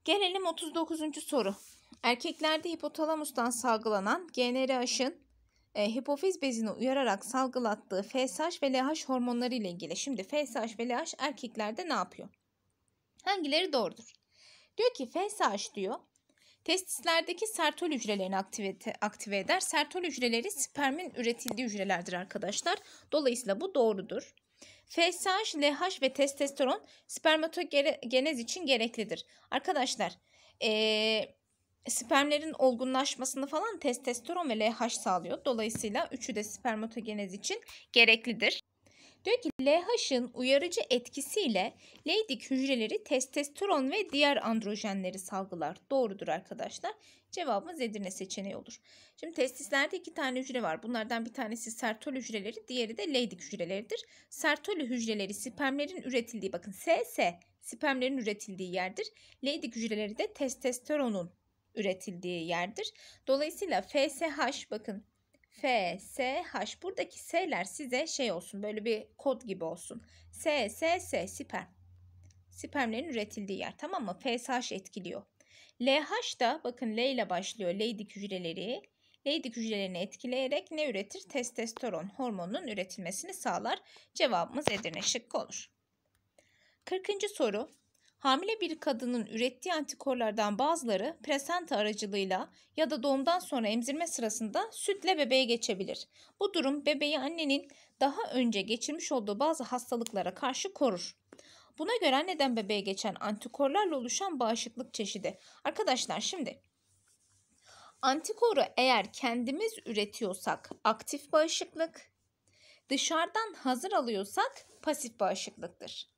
Gelelim 39. soru. Erkeklerde hipotalamustan salgılanan GnRH'ın e, hipofiz bezini uyararak salgılattığı FSH ve LH hormonları ile ilgili. Şimdi FSH ve LH erkeklerde ne yapıyor? Hangileri doğrudur? Diyor ki FSH diyor testislerdeki sertol hücrelerini aktive, aktive eder. Sertol hücreleri spermin üretildiği hücrelerdir arkadaşlar. Dolayısıyla bu doğrudur. FSH, LH ve testosteron spermatogenez için gereklidir. Arkadaşlar ee, e, spermlerin olgunlaşmasını falan testosteron ve LH sağlıyor. Dolayısıyla üçü de spermatogenez için gereklidir. Diyor ki LH'ın uyarıcı etkisiyle Leydig hücreleri testosteron ve diğer androjenleri salgılar. Doğrudur arkadaşlar. Cevabımız Edirne seçeneği olur. Şimdi testislerde iki tane hücre var. Bunlardan bir tanesi sertol hücreleri, diğeri de Leydig hücreleridir. Sertol hücreleri spermlerin üretildiği bakın SS spermlerin üretildiği yerdir. Leydig hücreleri de testosteronun üretildiği yerdir. Dolayısıyla FSH bakın FSH Buradaki S'ler size şey olsun. Böyle bir kod gibi olsun. S, S, S. Sperm. Spermlerin üretildiği yer. Tamam mı? FSH etkiliyor. LH da bakın L ile başlıyor. Leydik hücreleri. Leydik hücrelerini etkileyerek ne üretir? Testosteron hormonunun üretilmesini sağlar. Cevabımız Edirne şıkkı olur. 40. soru Hamile bir kadının ürettiği antikorlardan bazıları presenta aracılığıyla ya da doğumdan sonra emzirme sırasında sütle bebeğe geçebilir. Bu durum bebeği annenin daha önce geçirmiş olduğu bazı hastalıklara karşı korur. Buna göre neden bebeğe geçen antikorlarla oluşan bağışıklık çeşidi. Arkadaşlar şimdi antikoru eğer kendimiz üretiyorsak aktif bağışıklık, dışarıdan hazır alıyorsak pasif bağışıklıktır.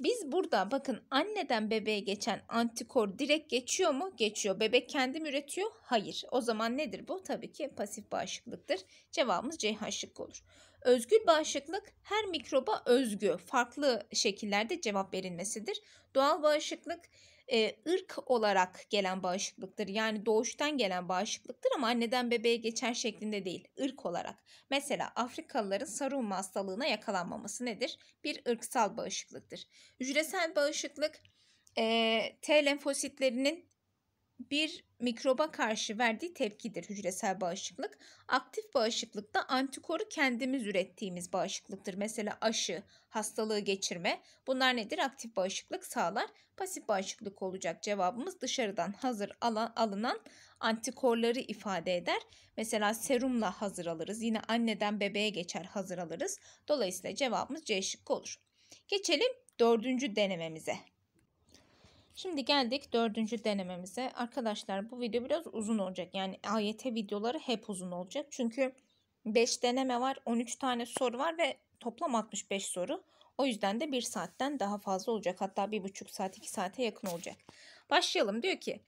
Biz burada bakın anneden bebeğe geçen antikor direkt geçiyor mu? Geçiyor. Bebek kendim üretiyor? Hayır. O zaman nedir bu? Tabii ki pasif bağışıklıktır. Cevabımız C şıkkı olur. Özgül bağışıklık her mikroba özgü farklı şekillerde cevap verilmesidir. Doğal bağışıklık e, ırk olarak gelen bağışıklıktır. Yani doğuştan gelen bağışıklıktır ama anneden bebeğe geçer şeklinde değil, ırk olarak. Mesela Afrikalıların sarılma hastalığına yakalanmaması nedir? Bir ırksal bağışıklıktır. Hücresel bağışıklık e, T lenfositlerinin bir mikroba karşı verdiği tepkidir hücresel bağışıklık. Aktif bağışıklıkta da antikoru kendimiz ürettiğimiz bağışıklıktır. Mesela aşı, hastalığı geçirme bunlar nedir? Aktif bağışıklık sağlar. Pasif bağışıklık olacak cevabımız dışarıdan hazır alan, alınan antikorları ifade eder. Mesela serumla hazır alırız. Yine anneden bebeğe geçer hazır alırız. Dolayısıyla cevabımız C şıkkı olur. Geçelim dördüncü denememize. Şimdi geldik dördüncü denememize. Arkadaşlar bu video biraz uzun olacak. Yani AYT videoları hep uzun olacak. Çünkü 5 deneme var, 13 tane soru var ve toplam 65 soru. O yüzden de 1 saatten daha fazla olacak. Hatta 1,5 saat 2 saate yakın olacak. Başlayalım diyor ki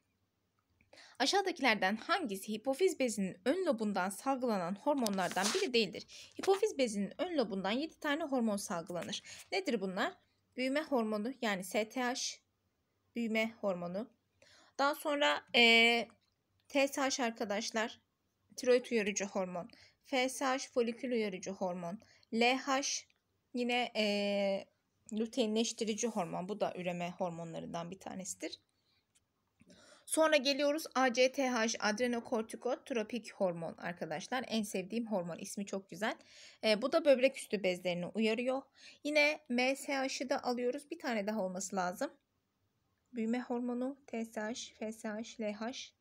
Aşağıdakilerden hangisi hipofiz bezinin ön lobundan salgılanan hormonlardan biri değildir? Hipofiz bezinin ön lobundan 7 tane hormon salgılanır. Nedir bunlar? Büyüme hormonu yani STH, büyüme hormonu. Daha sonra e, TSH arkadaşlar tiroid uyarıcı hormon. FSH folikül uyarıcı hormon. LH yine e, luteinleştirici hormon. Bu da üreme hormonlarından bir tanesidir. Sonra geliyoruz ACTH adrenokortikotropik hormon arkadaşlar. En sevdiğim hormon ismi çok güzel. E, bu da böbrek üstü bezlerini uyarıyor. Yine MSH'ı da alıyoruz. Bir tane daha olması lazım büyüme hormonu, TSH, FSH, LH,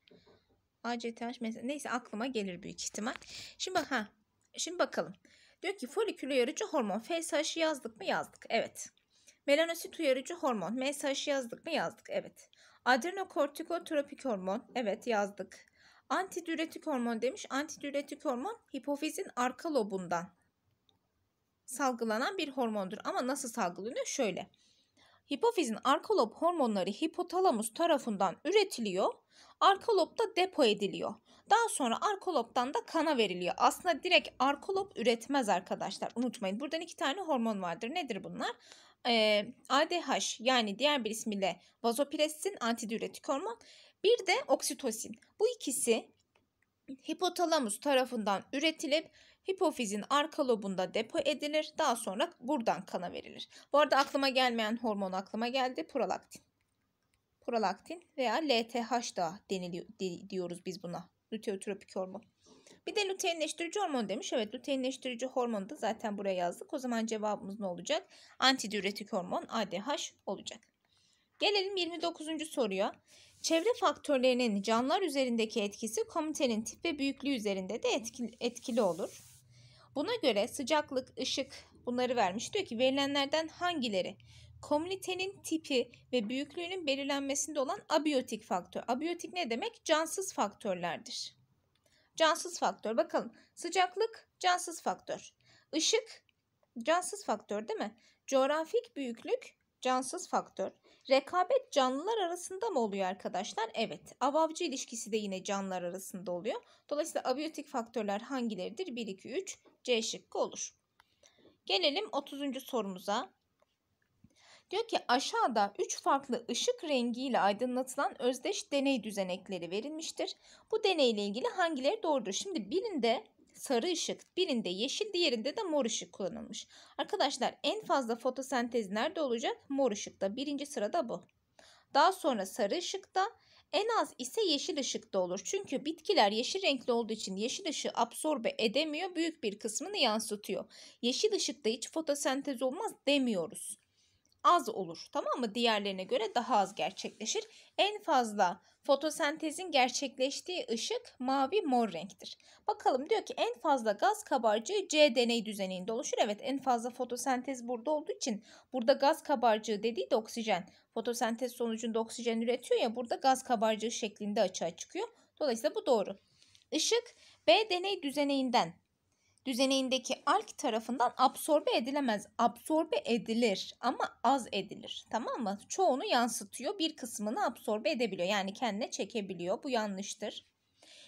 ACTH mesela neyse aklıma gelir büyük ihtimal. Şimdi bak ha. Şimdi bakalım. Diyor ki folikül uyarıcı hormon FSH'ı yazdık mı? Yazdık. Evet. Melanosit uyarıcı hormon MSH'ı yazdık mı? Yazdık. Evet. Adrenokortikotropik hormon. Evet yazdık. Antidüretik hormon demiş. Antidüretik hormon hipofizin arka lobundan salgılanan bir hormondur. Ama nasıl salgılanıyor? Şöyle. Hipofizin arkalop hormonları hipotalamus tarafından üretiliyor. Arkalopta depo ediliyor. Daha sonra arkaloptan da kana veriliyor. Aslında direkt arkalop üretmez arkadaşlar. Unutmayın. Buradan iki tane hormon vardır. Nedir bunlar? Ee, ADH yani diğer bir ismiyle vazopressin antidiüretik hormon. Bir de oksitosin. Bu ikisi hipotalamus tarafından üretilip hipofizin arka lobunda depo edilir. Daha sonra buradan kana verilir. Bu arada aklıma gelmeyen hormon aklıma geldi. Prolaktin. Prolaktin veya LTH da deniliyor diyoruz biz buna. Luteotropik hormon. Bir de luteinleştirici hormon demiş. Evet luteinleştirici hormonu da zaten buraya yazdık. O zaman cevabımız ne olacak? Antidiüretik hormon ADH olacak. Gelelim 29. soruya. Çevre faktörlerinin canlılar üzerindeki etkisi komitenin tip ve büyüklüğü üzerinde de etkili olur. Buna göre sıcaklık, ışık bunları vermiş. Diyor ki verilenlerden hangileri komünitenin tipi ve büyüklüğünün belirlenmesinde olan abiyotik faktör. Abiyotik ne demek? Cansız faktörlerdir. Cansız faktör bakalım. Sıcaklık cansız faktör. Işık cansız faktör değil mi? Coğrafik büyüklük cansız faktör. Rekabet canlılar arasında mı oluyor arkadaşlar? Evet. Avavcı ilişkisi de yine canlılar arasında oluyor. Dolayısıyla abiyotik faktörler hangileridir? 1, 2, 3. C şıkkı olur. Gelelim 30. sorumuza. Diyor ki aşağıda 3 farklı ışık rengiyle aydınlatılan özdeş deney düzenekleri verilmiştir. Bu deneyle ilgili hangileri doğrudur? Şimdi birinde sarı ışık, birinde yeşil, diğerinde de mor ışık kullanılmış. Arkadaşlar en fazla fotosentez nerede olacak? Mor ışıkta. Birinci sırada bu. Daha sonra sarı ışıkta, en az ise yeşil ışıkta olur. Çünkü bitkiler yeşil renkli olduğu için yeşil ışığı absorbe edemiyor, büyük bir kısmını yansıtıyor. Yeşil ışıkta hiç fotosentez olmaz demiyoruz az olur. Tamam mı? Diğerlerine göre daha az gerçekleşir. En fazla fotosentezin gerçekleştiği ışık mavi mor renktir. Bakalım diyor ki en fazla gaz kabarcığı C deney düzeninde oluşur. Evet en fazla fotosentez burada olduğu için burada gaz kabarcığı dediği de oksijen. Fotosentez sonucunda oksijen üretiyor ya burada gaz kabarcığı şeklinde açığa çıkıyor. Dolayısıyla bu doğru. Işık B deney düzeneğinden Düzeneğindeki alk tarafından absorbe edilemez. Absorbe edilir ama az edilir. Tamam mı? Çoğunu yansıtıyor. Bir kısmını absorbe edebiliyor. Yani kendine çekebiliyor. Bu yanlıştır.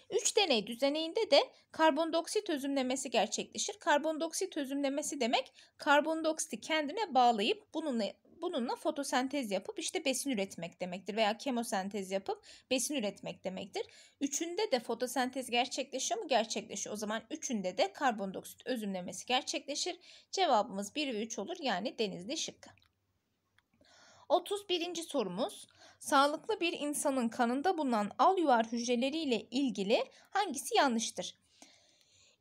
3 deney düzeneğinde de karbondioksit özümlemesi gerçekleşir. Karbondioksit özümlemesi demek karbondioksiti kendine bağlayıp bununla bununla fotosentez yapıp işte besin üretmek demektir veya kemosentez yapıp besin üretmek demektir. Üçünde de fotosentez gerçekleşiyor mu? Gerçekleşiyor. O zaman üçünde de karbondioksit özümlemesi gerçekleşir. Cevabımız 1 ve 3 olur yani denizli şıkkı. 31. sorumuz sağlıklı bir insanın kanında bulunan al yuvar hücreleriyle ilgili hangisi yanlıştır?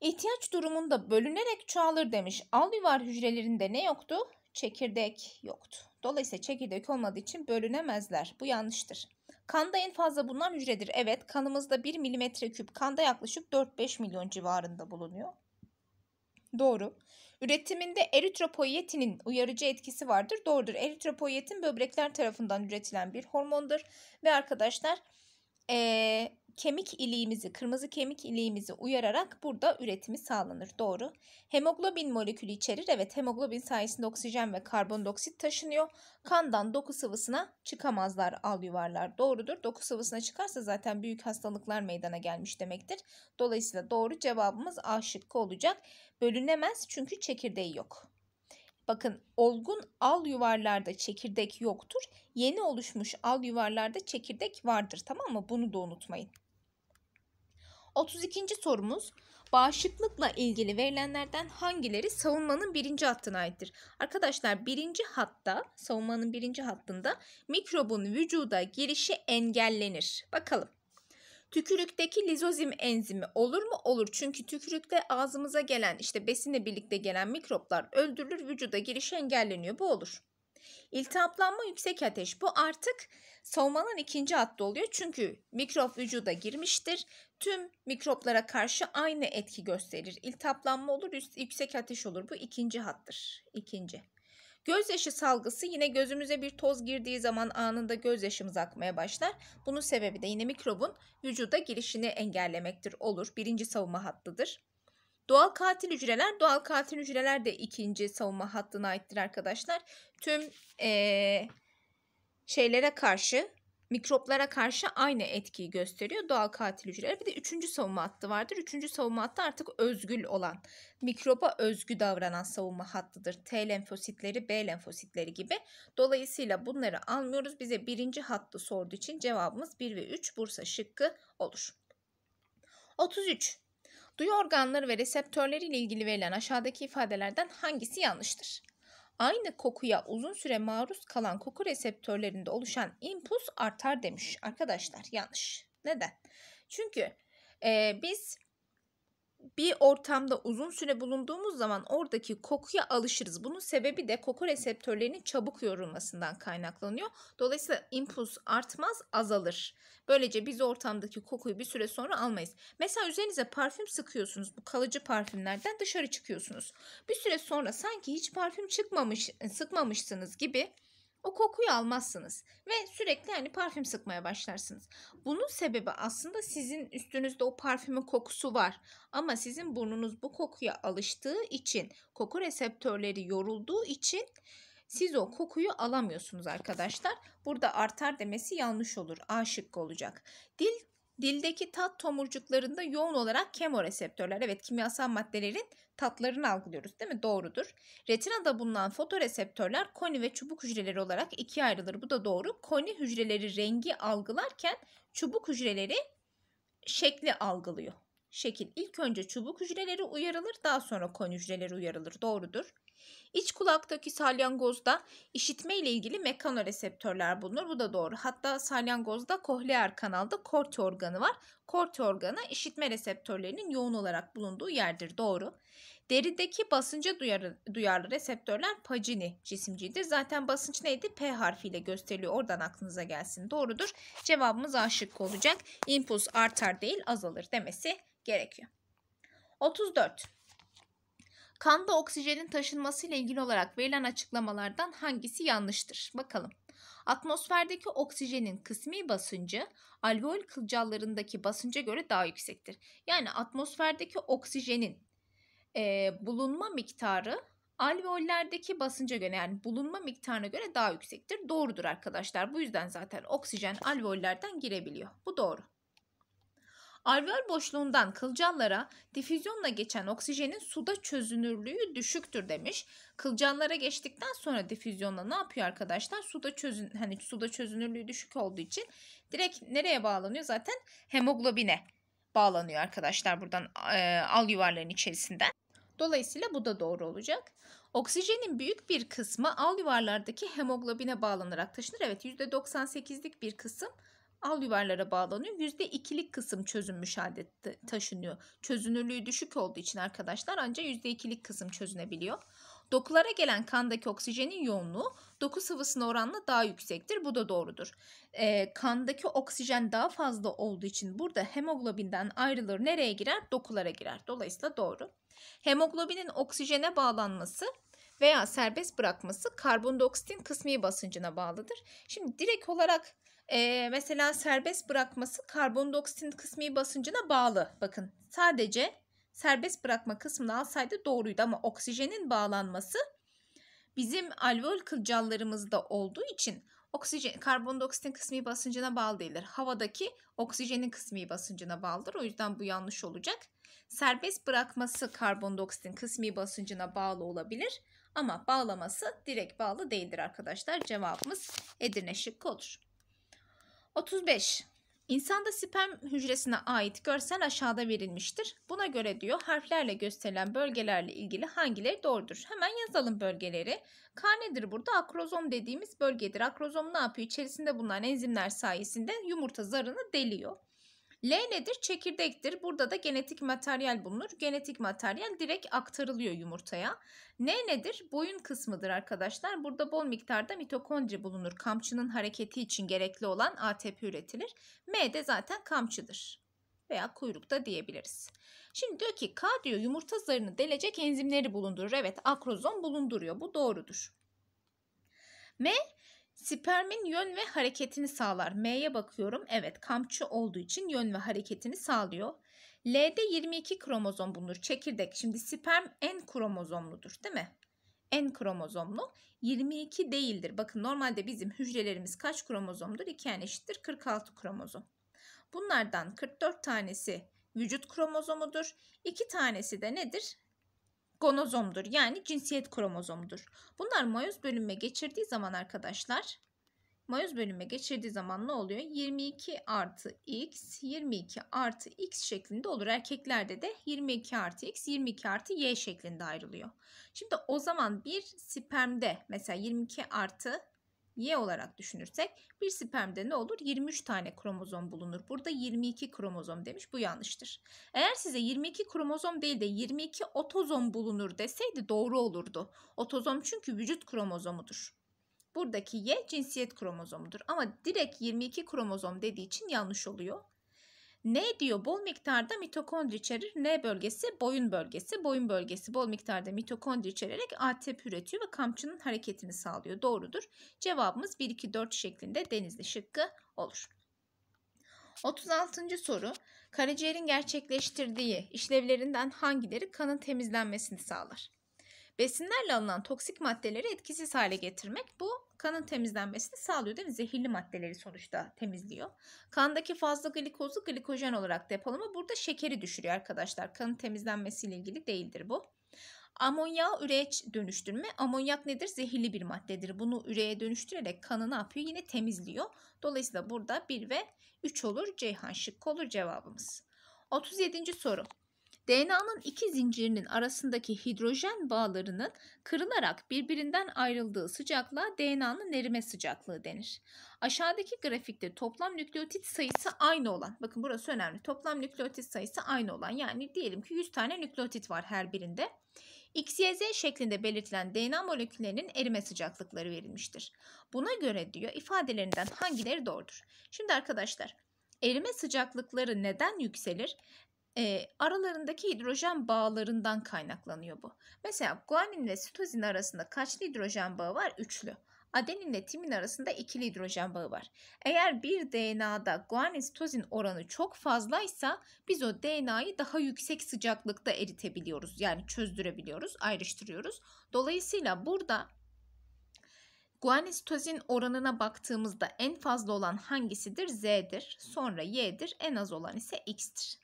İhtiyaç durumunda bölünerek çoğalır demiş. Al yuvar hücrelerinde ne yoktu? çekirdek yoktu. Dolayısıyla çekirdek olmadığı için bölünemezler. Bu yanlıştır. Kanda en fazla bulunan hücredir. Evet kanımızda 1 milimetre küp kanda yaklaşık 4-5 milyon civarında bulunuyor. Doğru. Üretiminde eritropoyetinin uyarıcı etkisi vardır. Doğrudur. Eritropoyetin böbrekler tarafından üretilen bir hormondur. Ve arkadaşlar ee, kemik iliğimizi, kırmızı kemik iliğimizi uyararak burada üretimi sağlanır. Doğru. Hemoglobin molekülü içerir. Evet hemoglobin sayesinde oksijen ve karbondioksit taşınıyor. Kandan doku sıvısına çıkamazlar al yuvarlar. Doğrudur. Doku sıvısına çıkarsa zaten büyük hastalıklar meydana gelmiş demektir. Dolayısıyla doğru cevabımız A şıkkı olacak. Bölünemez çünkü çekirdeği yok. Bakın olgun al yuvarlarda çekirdek yoktur. Yeni oluşmuş al yuvarlarda çekirdek vardır tamam mı? Bunu da unutmayın. 32. sorumuz bağışıklıkla ilgili verilenlerden hangileri savunmanın birinci hattına aittir? Arkadaşlar birinci hatta savunmanın birinci hattında mikrobun vücuda girişi engellenir. Bakalım Tükürükteki lizozim enzimi olur mu? Olur. Çünkü tükürükte ağzımıza gelen işte besinle birlikte gelen mikroplar öldürülür, vücuda giriş engelleniyor. Bu olur. İltihaplanma yüksek ateş. Bu artık savunmanın ikinci hattı oluyor. Çünkü mikrop vücuda girmiştir. Tüm mikroplara karşı aynı etki gösterir. İltihaplanma olur, yüksek ateş olur. Bu ikinci hattır. İkinci. Gözyaşı salgısı yine gözümüze bir toz girdiği zaman anında gözyaşımız akmaya başlar. Bunun sebebi de yine mikrobun vücuda girişini engellemektir olur. Birinci savunma hattıdır. Doğal katil hücreler, doğal katil hücreler de ikinci savunma hattına aittir arkadaşlar. Tüm ee, şeylere karşı, mikroplara karşı aynı etkiyi gösteriyor doğal katil hücreler. Bir de üçüncü savunma hattı vardır. Üçüncü savunma hattı artık özgül olan, mikroba özgü davranan savunma hattıdır. T lenfositleri, B lenfositleri gibi. Dolayısıyla bunları almıyoruz. Bize birinci hattı sorduğu için cevabımız 1 ve 3 Bursa şıkkı olur. 33. Duyu organları ve reseptörleri ile ilgili verilen aşağıdaki ifadelerden hangisi yanlıştır? aynı kokuya uzun süre maruz kalan koku reseptörlerinde oluşan impuls artar demiş. Arkadaşlar yanlış. Neden? Çünkü e, biz bir ortamda uzun süre bulunduğumuz zaman oradaki kokuya alışırız. Bunun sebebi de koku reseptörlerinin çabuk yorulmasından kaynaklanıyor. Dolayısıyla impuls artmaz, azalır. Böylece biz ortamdaki kokuyu bir süre sonra almayız. Mesela üzerinize parfüm sıkıyorsunuz. Bu kalıcı parfümlerden dışarı çıkıyorsunuz. Bir süre sonra sanki hiç parfüm çıkmamış, ıı, sıkmamışsınız gibi o kokuyu almazsınız ve sürekli yani parfüm sıkmaya başlarsınız. Bunun sebebi aslında sizin üstünüzde o parfümün kokusu var ama sizin burnunuz bu kokuya alıştığı için, koku reseptörleri yorulduğu için siz o kokuyu alamıyorsunuz arkadaşlar. Burada artar demesi yanlış olur. A şıkkı olacak. Dil Dildeki tat tomurcuklarında yoğun olarak kemoreseptörler, evet kimyasal maddelerin tatlarını algılıyoruz değil mi? Doğrudur. Retinada bulunan fotoreseptörler koni ve çubuk hücreleri olarak ikiye ayrılır. Bu da doğru. Koni hücreleri rengi algılarken çubuk hücreleri şekli algılıyor şekil ilk önce çubuk hücreleri uyarılır daha sonra kon hücreleri uyarılır doğrudur. İç kulaktaki salyangozda işitme ile ilgili mekanoreseptörler bulunur. Bu da doğru. Hatta salyangozda kohlear kanalda kort organı var. kort organı işitme reseptörlerinin yoğun olarak bulunduğu yerdir. Doğru. Derideki basınca duyarlı, duyarlı reseptörler pacini cisimcidir. Zaten basınç neydi? P harfiyle gösteriliyor. Oradan aklınıza gelsin. Doğrudur. Cevabımız A şıkkı olacak. İmpuls artar değil azalır demesi gerekiyor. 34. Kanda oksijenin taşınması ile ilgili olarak verilen açıklamalardan hangisi yanlıştır? Bakalım. Atmosferdeki oksijenin kısmi basıncı alveol kılcallarındaki basınca göre daha yüksektir. Yani atmosferdeki oksijenin e, bulunma miktarı alveollerdeki basınca göre yani bulunma miktarına göre daha yüksektir. Doğrudur arkadaşlar. Bu yüzden zaten oksijen alveollerden girebiliyor. Bu doğru. Alveol boşluğundan kılcallara difüzyonla geçen oksijenin suda çözünürlüğü düşüktür demiş. Kılcallara geçtikten sonra difüzyonla ne yapıyor arkadaşlar? Suda çözün hani suda çözünürlüğü düşük olduğu için direkt nereye bağlanıyor? Zaten hemoglobine bağlanıyor arkadaşlar buradan e, al yuvarların içerisinden. Dolayısıyla bu da doğru olacak. Oksijenin büyük bir kısmı al yuvarlardaki hemoglobine bağlanarak taşınır. Evet %98'lik bir kısım al yuvarlara bağlanıyor. Yüzde ikilik kısım çözünmüş halde taşınıyor. Çözünürlüğü düşük olduğu için arkadaşlar ancak yüzde ikilik kısım çözünebiliyor. Dokulara gelen kandaki oksijenin yoğunluğu doku sıvısına oranla daha yüksektir. Bu da doğrudur. E, kandaki oksijen daha fazla olduğu için burada hemoglobinden ayrılır. Nereye girer? Dokulara girer. Dolayısıyla doğru. Hemoglobinin oksijene bağlanması veya serbest bırakması karbondioksitin kısmi basıncına bağlıdır. Şimdi direkt olarak e, mesela serbest bırakması karbondioksit kısmi basıncına bağlı. Bakın sadece serbest bırakma kısmını alsaydı doğruydu ama oksijenin bağlanması bizim alveol kılcallarımızda olduğu için oksijen karbondioksitin kısmi basıncına bağlı değildir. Havadaki oksijenin kısmi basıncına bağlıdır. O yüzden bu yanlış olacak. Serbest bırakması karbondioksitin kısmi basıncına bağlı olabilir ama bağlaması direkt bağlı değildir arkadaşlar. Cevabımız Edirne şıkkı olur. 35. İnsanda sperm hücresine ait görsel aşağıda verilmiştir. Buna göre diyor harflerle gösterilen bölgelerle ilgili hangileri doğrudur? Hemen yazalım bölgeleri. K nedir burada? Akrozom dediğimiz bölgedir. Akrozom ne yapıyor? İçerisinde bulunan enzimler sayesinde yumurta zarını deliyor. L nedir? Çekirdektir. Burada da genetik materyal bulunur. Genetik materyal direkt aktarılıyor yumurtaya. N nedir? Boyun kısmıdır arkadaşlar. Burada bol miktarda mitokondri bulunur. Kamçının hareketi için gerekli olan ATP üretilir. M de zaten kamçıdır veya kuyrukta diyebiliriz. Şimdi diyor ki K diyor yumurta zarını delecek enzimleri bulundurur. Evet akrozom bulunduruyor. Bu doğrudur. M Spermin yön ve hareketini sağlar. M'ye bakıyorum. Evet kamçı olduğu için yön ve hareketini sağlıyor. L'de 22 kromozom bulunur. Çekirdek. Şimdi sperm en kromozomludur değil mi? En kromozomlu. 22 değildir. Bakın normalde bizim hücrelerimiz kaç kromozomdur? 2 yani eşittir 46 kromozom. Bunlardan 44 tanesi vücut kromozomudur. 2 tanesi de nedir? gonozomdur yani cinsiyet kromozomudur. Bunlar mayoz bölünme geçirdiği zaman arkadaşlar mayoz bölünme geçirdiği zaman ne oluyor? 22 artı x 22 artı x şeklinde olur. Erkeklerde de 22 artı x 22 artı y şeklinde ayrılıyor. Şimdi o zaman bir spermde mesela 22 artı Y olarak düşünürsek bir spermde ne olur? 23 tane kromozom bulunur. Burada 22 kromozom demiş. Bu yanlıştır. Eğer size 22 kromozom değil de 22 otozom bulunur deseydi doğru olurdu. Otozom çünkü vücut kromozomudur. Buradaki Y cinsiyet kromozomudur ama direkt 22 kromozom dediği için yanlış oluyor. N diyor bol miktarda mitokondri içerir. N bölgesi boyun bölgesi. Boyun bölgesi bol miktarda mitokondri içererek ATP üretiyor ve kamçının hareketini sağlıyor. Doğrudur. Cevabımız 1-2-4 şeklinde denizli şıkkı olur. 36. soru. Karaciğerin gerçekleştirdiği işlevlerinden hangileri kanın temizlenmesini sağlar? Besinlerle alınan toksik maddeleri etkisiz hale getirmek bu kanın temizlenmesini sağlıyor değil mi? Zehirli maddeleri sonuçta temizliyor. Kandaki fazla glikozu glikojen olarak depolama burada şekeri düşürüyor arkadaşlar. Kanın temizlenmesiyle ilgili değildir bu. Amonyağı üreye dönüştürme. Amonyak nedir? Zehirli bir maddedir. Bunu üreye dönüştürerek kanı ne yapıyor? Yine temizliyor. Dolayısıyla burada 1 ve 3 olur. Ceyhan şıkkı olur cevabımız. 37. soru. DNA'nın iki zincirinin arasındaki hidrojen bağlarının kırılarak birbirinden ayrıldığı sıcaklığa DNA'nın erime sıcaklığı denir. Aşağıdaki grafikte toplam nükleotit sayısı aynı olan, bakın burası önemli. Toplam nükleotit sayısı aynı olan yani diyelim ki 100 tane nükleotit var her birinde. XYZ şeklinde belirtilen DNA moleküllerinin erime sıcaklıkları verilmiştir. Buna göre diyor ifadelerinden hangileri doğrudur? Şimdi arkadaşlar Erime sıcaklıkları neden yükselir? e, aralarındaki hidrojen bağlarından kaynaklanıyor bu. Mesela guanin ve sitozin arasında kaçlı hidrojen bağı var? Üçlü. Adenin ile timin arasında ikili hidrojen bağı var. Eğer bir DNA'da guanin sitozin oranı çok fazlaysa biz o DNA'yı daha yüksek sıcaklıkta eritebiliyoruz. Yani çözdürebiliyoruz, ayrıştırıyoruz. Dolayısıyla burada Guanin sitozin oranına baktığımızda en fazla olan hangisidir? Z'dir. Sonra Y'dir. En az olan ise X'tir.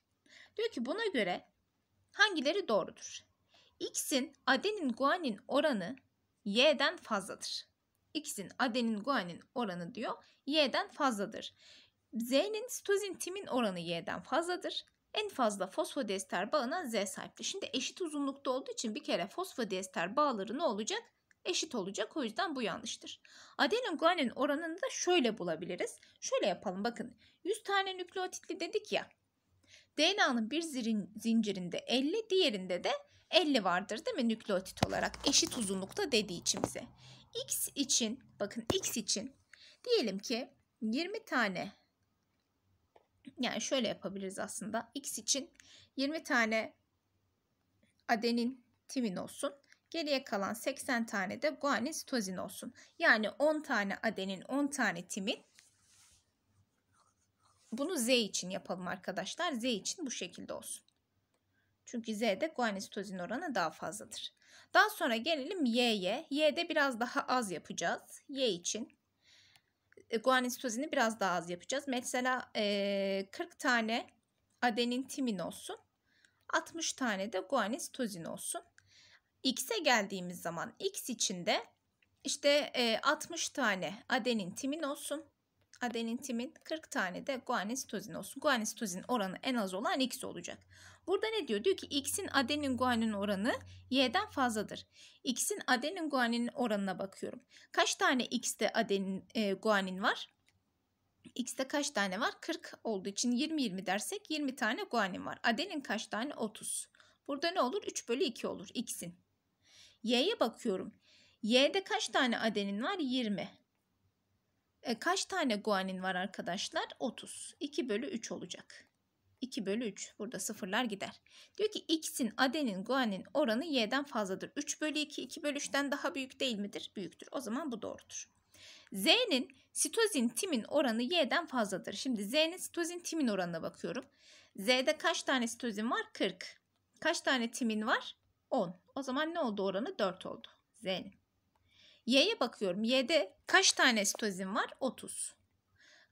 Diyor ki buna göre hangileri doğrudur? X'in adenin guanin oranı Y'den fazladır. X'in adenin guanin oranı diyor Y'den fazladır. Z'nin sitozin timin oranı Y'den fazladır. En fazla fosfodiester bağına Z sahiptir. Şimdi eşit uzunlukta olduğu için bir kere fosfodiester bağları ne olacak? Eşit olacak. O yüzden bu yanlıştır. Adenin guanin oranını da şöyle bulabiliriz. Şöyle yapalım bakın. 100 tane nükleotitli dedik ya. DNA'nın bir zirin, zincirinde 50, diğerinde de 50 vardır değil mi nükleotit olarak? Eşit uzunlukta dediği için bize. X için bakın X için diyelim ki 20 tane yani şöyle yapabiliriz aslında. X için 20 tane adenin timin olsun. Geriye kalan 80 tane de guanin sitozin olsun. Yani 10 tane adenin 10 tane timin bunu Z için yapalım arkadaşlar. Z için bu şekilde olsun. Çünkü Z'de guanisitozin oranı daha fazladır. Daha sonra gelelim Y'ye. Y'de biraz daha az yapacağız. Y için e, guanisitozini biraz daha az yapacağız. Mesela 40 e, tane adenin timin olsun. 60 tane de guanisitozin olsun. X'e geldiğimiz zaman X için de işte 60 e, tane adenin timin olsun adenin, timin, 40 tane de guanin, olsun. Guanin, oranı en az olan x olacak. Burada ne diyor? Diyor ki x'in adenin guanin oranı y'den fazladır. X'in adenin guanin oranına bakıyorum. Kaç tane x'te adenin e, guanin var? X'te kaç tane var? 40 olduğu için 20-20 dersek 20 tane guanin var. Adenin kaç tane? 30. Burada ne olur? 3 bölü 2 olur x'in. Y'ye bakıyorum. Y'de kaç tane adenin var? 20. E, kaç tane guanin var arkadaşlar? 30. 2 bölü 3 olacak. 2 bölü 3. Burada sıfırlar gider. Diyor ki x'in adenin guanin oranı y'den fazladır. 3 bölü 2, 2 bölü 3'ten daha büyük değil midir? Büyüktür. O zaman bu doğrudur. Z'nin sitozin timin oranı y'den fazladır. Şimdi Z'nin sitozin timin oranına bakıyorum. Z'de kaç tane sitozin var? 40. Kaç tane timin var? 10. O zaman ne oldu oranı? 4 oldu. Z'nin. Y'ye bakıyorum. Y'de kaç tane sitozin var? 30.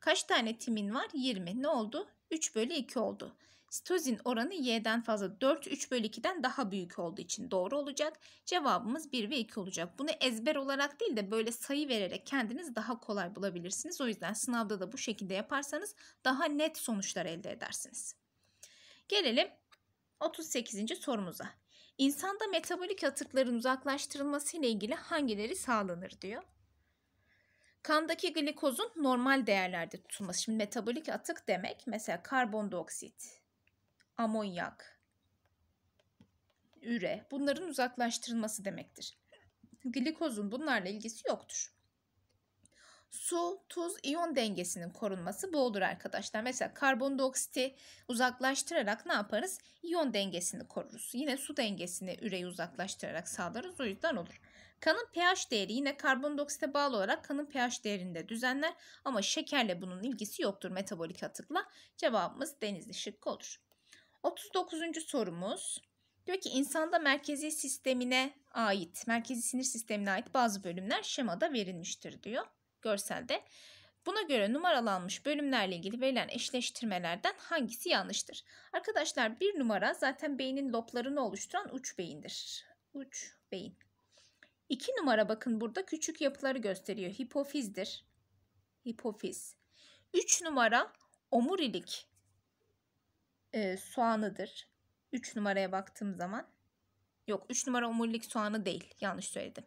Kaç tane timin var? 20. Ne oldu? 3 bölü 2 oldu. Sitozin oranı Y'den fazla 4 3 bölü 2'den daha büyük olduğu için doğru olacak. Cevabımız 1 ve 2 olacak. Bunu ezber olarak değil de böyle sayı vererek kendiniz daha kolay bulabilirsiniz. O yüzden sınavda da bu şekilde yaparsanız daha net sonuçlar elde edersiniz. Gelelim 38. sorumuza. İnsanda metabolik atıkların uzaklaştırılması ile ilgili hangileri sağlanır diyor. Kandaki glikozun normal değerlerde tutulması. Şimdi metabolik atık demek mesela karbondioksit, amonyak, üre bunların uzaklaştırılması demektir. Glikozun bunlarla ilgisi yoktur su, tuz, iyon dengesinin korunması bu olur arkadaşlar. Mesela karbondioksiti uzaklaştırarak ne yaparız? İyon dengesini koruruz. Yine su dengesini üreyi uzaklaştırarak sağlarız. O yüzden olur. Kanın pH değeri yine karbondioksite bağlı olarak kanın pH değerinde düzenler ama şekerle bunun ilgisi yoktur metabolik atıkla. Cevabımız denizli şıkkı olur. 39. sorumuz. Diyor ki insanda merkezi sistemine ait, merkezi sinir sistemine ait bazı bölümler şemada verilmiştir diyor görselde. Buna göre numaralanmış bölümlerle ilgili verilen eşleştirmelerden hangisi yanlıştır? Arkadaşlar bir numara zaten beynin loblarını oluşturan uç beyindir. Uç beyin. İki numara bakın burada küçük yapıları gösteriyor. Hipofizdir. Hipofiz. Üç numara omurilik e, soğanıdır. Üç numaraya baktığım zaman. Yok üç numara omurilik soğanı değil. Yanlış söyledim.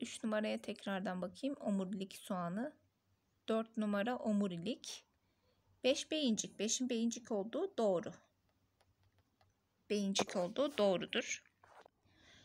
3 numaraya tekrardan bakayım. Omurilik soğanı. 4 numara omurilik. 5 beyincik. 5'in beyincik olduğu doğru. Beyincik olduğu doğrudur.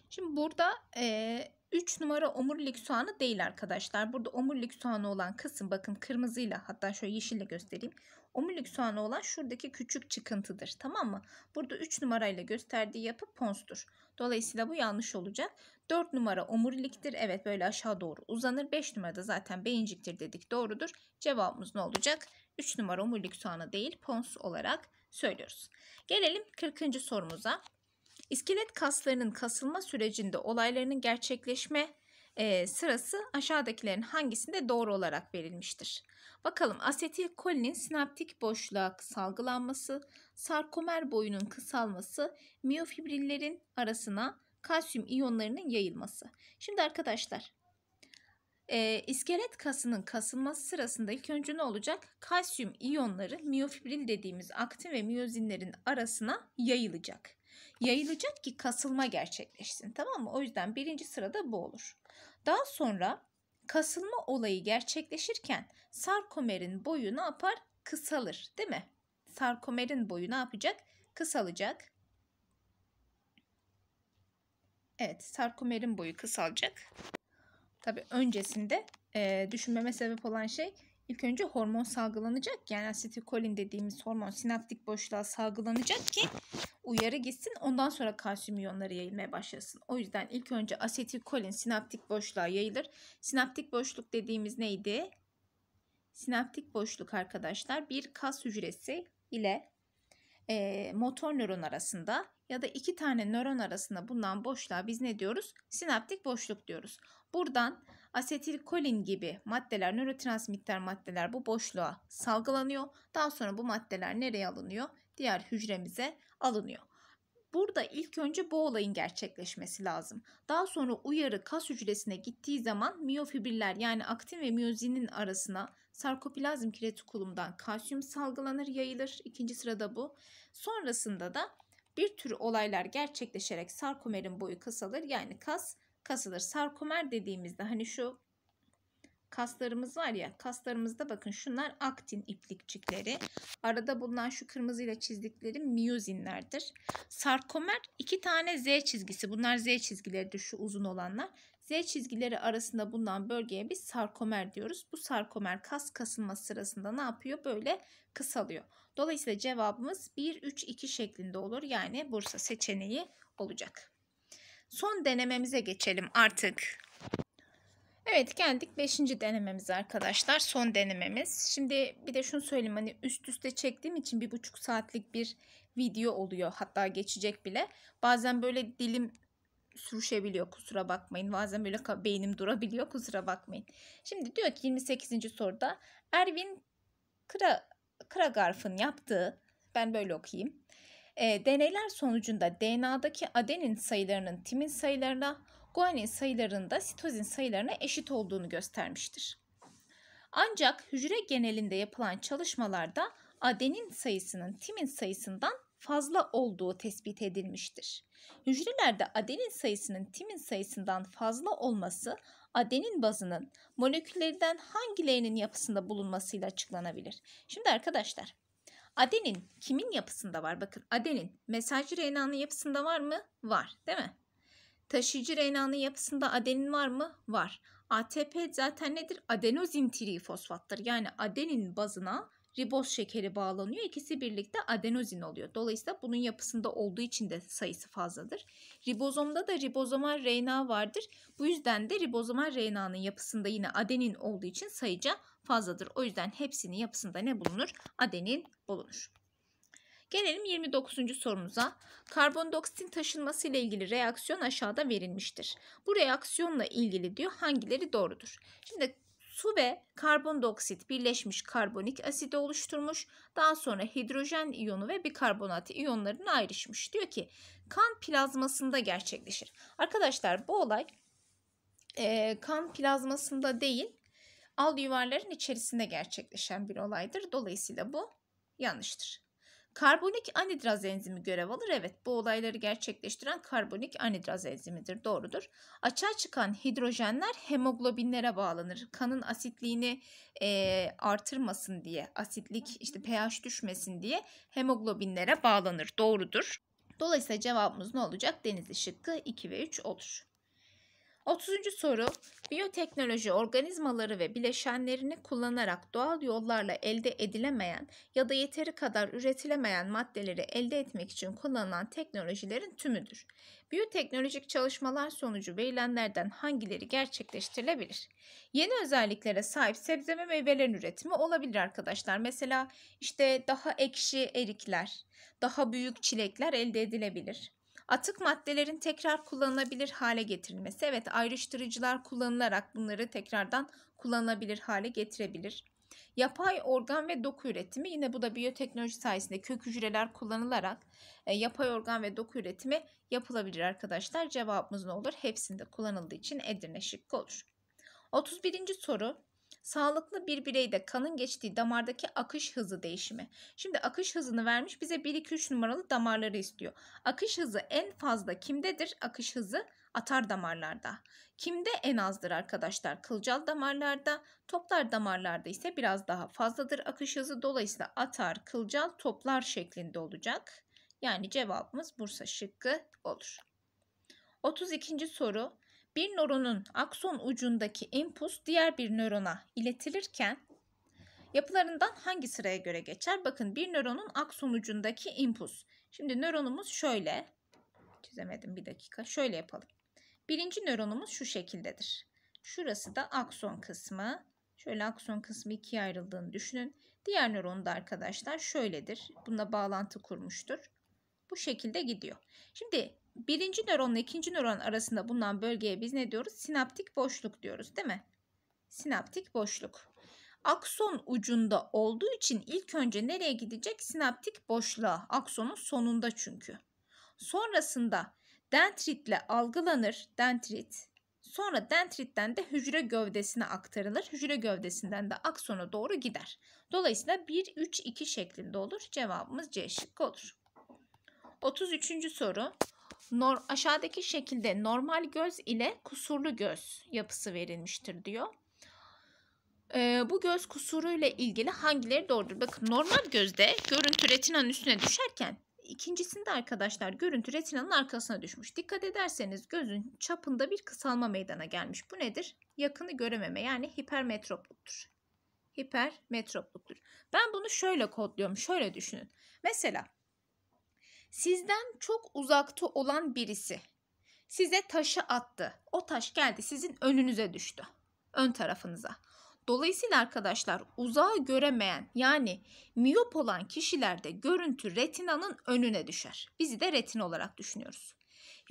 Şimdi burada e, 3 numara omurilik soğanı değil arkadaşlar. Burada omurilik soğanı olan kısım bakın kırmızıyla hatta şöyle yeşille göstereyim. Omurilik soğanı olan şuradaki küçük çıkıntıdır. Tamam mı? Burada 3 numarayla gösterdiği yapı ponstur. Dolayısıyla bu yanlış olacak. 4 numara omuriliktir. Evet böyle aşağı doğru uzanır. 5 numarada zaten beyinciktir dedik. Doğrudur. Cevabımız ne olacak? 3 numara omurilik soğanı değil pons olarak söylüyoruz. Gelelim 40. sorumuza. İskelet kaslarının kasılma sürecinde olaylarının gerçekleşme e, sırası aşağıdakilerin hangisinde doğru olarak verilmiştir? Bakalım asetilkolinin sinaptik boşluğa salgılanması, sarkomer boyunun kısalması, miyofibrillerin arasına kalsiyum iyonlarının yayılması. Şimdi arkadaşlar e, iskelet kasının kasılması sırasında ilk önce ne olacak? Kalsiyum iyonları miyofibril dediğimiz aktin ve miyozinlerin arasına yayılacak yayılacak ki kasılma gerçekleşsin tamam mı? O yüzden birinci sırada bu olur. Daha sonra kasılma olayı gerçekleşirken sarkomerin boyu ne yapar? Kısalır değil mi? Sarkomerin boyu ne yapacak? Kısalacak. Evet sarkomerin boyu kısalacak. Tabi öncesinde e, düşünmeme sebep olan şey ilk önce hormon salgılanacak. Yani asetilkolin dediğimiz hormon sinaptik boşluğa salgılanacak ki uyarı gitsin ondan sonra kalsiyum iyonları yayılmaya başlasın. O yüzden ilk önce asetilkolin sinaptik boşluğa yayılır. Sinaptik boşluk dediğimiz neydi? Sinaptik boşluk arkadaşlar bir kas hücresi ile e, motor nöron arasında ya da iki tane nöron arasında bulunan boşluğa biz ne diyoruz? Sinaptik boşluk diyoruz. Buradan Asetilkolin gibi maddeler, nörotransmitter maddeler bu boşluğa salgılanıyor. Daha sonra bu maddeler nereye alınıyor? Diğer hücremize alınıyor. Burada ilk önce bu olayın gerçekleşmesi lazım. Daha sonra uyarı kas hücresine gittiği zaman miyofibriller yani aktin ve miyozinin arasına sarkoplazm kiretikulumdan kalsiyum salgılanır, yayılır. İkinci sırada bu. Sonrasında da bir tür olaylar gerçekleşerek sarkomerin boyu kısalır. Yani kas kasılır. Sarkomer dediğimizde hani şu kaslarımız var ya kaslarımızda bakın şunlar aktin iplikçikleri. Arada bulunan şu kırmızıyla çizdikleri miyozinlerdir. Sarkomer iki tane Z çizgisi. Bunlar Z çizgileridir şu uzun olanlar. Z çizgileri arasında bulunan bölgeye biz sarkomer diyoruz. Bu sarkomer kas kasılma sırasında ne yapıyor? Böyle kısalıyor. Dolayısıyla cevabımız 1-3-2 şeklinde olur. Yani Bursa seçeneği olacak son denememize geçelim artık. Evet geldik 5. denememize arkadaşlar. Son denememiz. Şimdi bir de şunu söyleyeyim hani üst üste çektiğim için bir buçuk saatlik bir video oluyor. Hatta geçecek bile. Bazen böyle dilim sürüşebiliyor kusura bakmayın. Bazen böyle beynim durabiliyor kusura bakmayın. Şimdi diyor ki 28. soruda Erwin Kra Kragarf'ın yaptığı ben böyle okuyayım. E, deneyler sonucunda DNA'daki adenin sayılarının timin sayılarına, guanin sayılarında sitozin sayılarına eşit olduğunu göstermiştir. Ancak hücre genelinde yapılan çalışmalarda adenin sayısının timin sayısından fazla olduğu tespit edilmiştir. Hücrelerde adenin sayısının timin sayısından fazla olması adenin bazının moleküllerden hangilerinin yapısında bulunmasıyla açıklanabilir. Şimdi arkadaşlar Adenin kimin yapısında var? Bakın adenin mesajcı RNA'nın yapısında var mı? Var değil mi? Taşıyıcı RNA'nın yapısında adenin var mı? Var. ATP zaten nedir? Adenozin trifosfattır. Yani adenin bazına riboz şekeri bağlanıyor. İkisi birlikte adenozin oluyor. Dolayısıyla bunun yapısında olduğu için de sayısı fazladır. Ribozomda da ribozomal RNA vardır. Bu yüzden de ribozomal RNA'nın yapısında yine adenin olduğu için sayıca fazladır. O yüzden hepsinin yapısında ne bulunur? Adenin bulunur. Gelelim 29. sorumuza. Karbondoksitin taşınması ile ilgili reaksiyon aşağıda verilmiştir. Bu reaksiyonla ilgili diyor hangileri doğrudur? Şimdi su ve karbondioksit birleşmiş karbonik asidi oluşturmuş. Daha sonra hidrojen iyonu ve bikarbonat iyonlarına ayrışmış. Diyor ki kan plazmasında gerçekleşir. Arkadaşlar bu olay e, kan plazmasında değil al yuvarların içerisinde gerçekleşen bir olaydır. Dolayısıyla bu yanlıştır. Karbonik anidraz enzimi görev alır. Evet bu olayları gerçekleştiren karbonik anidraz enzimidir. Doğrudur. Açığa çıkan hidrojenler hemoglobinlere bağlanır. Kanın asitliğini e, artırmasın diye asitlik işte pH düşmesin diye hemoglobinlere bağlanır. Doğrudur. Dolayısıyla cevabımız ne olacak? Deniz şıkkı 2 ve 3 olur. 30. soru. Biyoteknoloji organizmaları ve bileşenlerini kullanarak doğal yollarla elde edilemeyen ya da yeteri kadar üretilemeyen maddeleri elde etmek için kullanılan teknolojilerin tümüdür. Biyoteknolojik çalışmalar sonucu verilenlerden hangileri gerçekleştirilebilir? Yeni özelliklere sahip sebze ve meyvelerin üretimi olabilir arkadaşlar. Mesela işte daha ekşi erikler, daha büyük çilekler elde edilebilir. Atık maddelerin tekrar kullanılabilir hale getirilmesi. Evet ayrıştırıcılar kullanılarak bunları tekrardan kullanılabilir hale getirebilir. Yapay organ ve doku üretimi yine bu da biyoteknoloji sayesinde kök hücreler kullanılarak e, yapay organ ve doku üretimi yapılabilir arkadaşlar. Cevabımız ne olur? Hepsinde kullanıldığı için Edirne şıkkı olur. 31. soru Sağlıklı bir bireyde kanın geçtiği damardaki akış hızı değişimi. Şimdi akış hızını vermiş bize 1-2-3 numaralı damarları istiyor. Akış hızı en fazla kimdedir? Akış hızı atar damarlarda. Kimde en azdır arkadaşlar? Kılcal damarlarda, toplar damarlarda ise biraz daha fazladır akış hızı. Dolayısıyla atar, kılcal, toplar şeklinde olacak. Yani cevabımız Bursa şıkkı olur. 32. soru bir nöronun akson ucundaki impuls diğer bir nörona iletilirken yapılarından hangi sıraya göre geçer? Bakın bir nöronun akson ucundaki impuls. Şimdi nöronumuz şöyle. Çizemedim bir dakika. Şöyle yapalım. Birinci nöronumuz şu şekildedir. Şurası da akson kısmı. Şöyle akson kısmı ikiye ayrıldığını düşünün. Diğer nöron da arkadaşlar şöyledir. Bununla bağlantı kurmuştur. Bu şekilde gidiyor. Şimdi birinci nöronla ikinci nöron arasında bulunan bölgeye biz ne diyoruz? Sinaptik boşluk diyoruz değil mi? Sinaptik boşluk. Akson ucunda olduğu için ilk önce nereye gidecek? Sinaptik boşluğa. Aksonun sonunda çünkü. Sonrasında dendritle algılanır. dendrit Sonra dendritten de hücre gövdesine aktarılır. Hücre gövdesinden de aksona doğru gider. Dolayısıyla 1-3-2 şeklinde olur. Cevabımız C şıkkı olur. 33. soru. Nor aşağıdaki şekilde normal göz ile kusurlu göz yapısı verilmiştir diyor. Ee, bu göz kusuru ile ilgili hangileri doğrudur? Bakın normal gözde görüntü retinanın üstüne düşerken ikincisinde arkadaşlar görüntü retinanın arkasına düşmüş. Dikkat ederseniz gözün çapında bir kısalma meydana gelmiş. Bu nedir? Yakını görememe yani hipermetropluktur. Hipermetropluktur. Ben bunu şöyle kodluyorum. Şöyle düşünün. Mesela Sizden çok uzakta olan birisi size taşı attı. O taş geldi sizin önünüze düştü. Ön tarafınıza. Dolayısıyla arkadaşlar uzağı göremeyen yani miyop olan kişilerde görüntü retinanın önüne düşer. Bizi de retina olarak düşünüyoruz.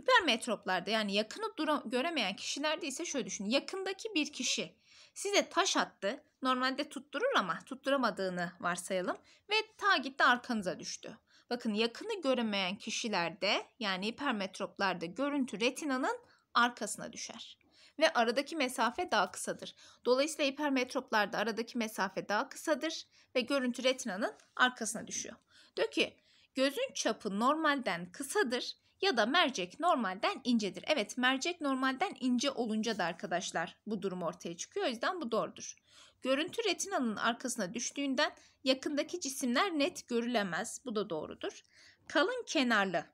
Hipermetroplarda yani yakını dura- göremeyen kişilerde ise şöyle düşünün. Yakındaki bir kişi size taş attı. Normalde tutturur ama tutturamadığını varsayalım ve ta gitti arkanıza düştü. Bakın yakını göremeyen kişilerde yani hipermetroplarda görüntü retinanın arkasına düşer ve aradaki mesafe daha kısadır. Dolayısıyla hipermetroplarda aradaki mesafe daha kısadır ve görüntü retinanın arkasına düşüyor. Diyor ki gözün çapı normalden kısadır ya da mercek normalden incedir. Evet mercek normalden ince olunca da arkadaşlar bu durum ortaya çıkıyor. O yüzden bu doğrudur. Görüntü retinanın arkasına düştüğünden yakındaki cisimler net görülemez. Bu da doğrudur. Kalın kenarlı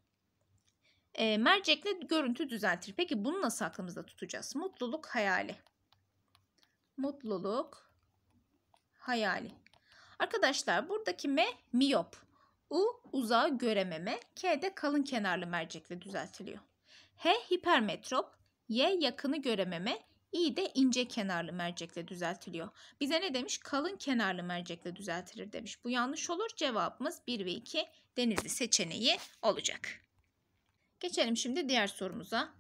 e, mercekle görüntü düzeltir. Peki bunu nasıl aklımızda tutacağız? Mutluluk hayali. Mutluluk hayali. Arkadaşlar buradaki M miyop. U uzağı görememe. K de kalın kenarlı mercekle düzeltiliyor. H hipermetrop. Y yakını görememe i de ince kenarlı mercekle düzeltiliyor. Bize ne demiş? Kalın kenarlı mercekle düzeltilir demiş. Bu yanlış olur. Cevabımız 1 ve 2 denizli seçeneği olacak. Geçelim şimdi diğer sorumuza.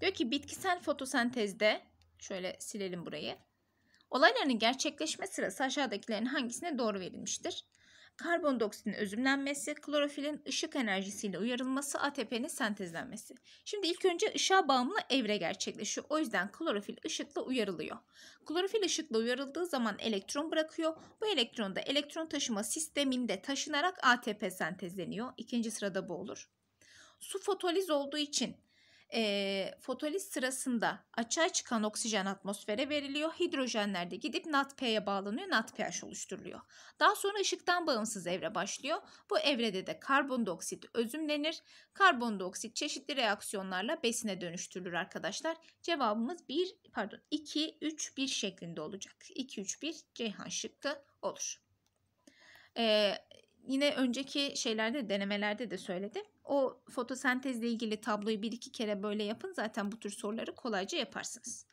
Diyor ki bitkisel fotosentezde şöyle silelim burayı. Olayların gerçekleşme sırası aşağıdakilerin hangisine doğru verilmiştir? karbondioksitin özümlenmesi, klorofilin ışık enerjisiyle uyarılması, ATP'nin sentezlenmesi. Şimdi ilk önce ışığa bağımlı evre gerçekleşiyor. O yüzden klorofil ışıkla uyarılıyor. Klorofil ışıkla uyarıldığı zaman elektron bırakıyor. Bu elektron da elektron taşıma sisteminde taşınarak ATP sentezleniyor. İkinci sırada bu olur. Su fotoliz olduğu için e, fotoliz sırasında açığa çıkan oksijen atmosfere veriliyor. Hidrojenler de gidip NADP'ye bağlanıyor. NADPH oluşturuluyor. Daha sonra ışıktan bağımsız evre başlıyor. Bu evrede de karbondioksit özümlenir. Karbondioksit çeşitli reaksiyonlarla besine dönüştürülür arkadaşlar. Cevabımız 1 pardon 2 3 1 şeklinde olacak. 2 3 1 Ceyhan şıkkı olur. Ee, yine önceki şeylerde denemelerde de söyledim o fotosentezle ilgili tabloyu bir iki kere böyle yapın. Zaten bu tür soruları kolayca yaparsınız.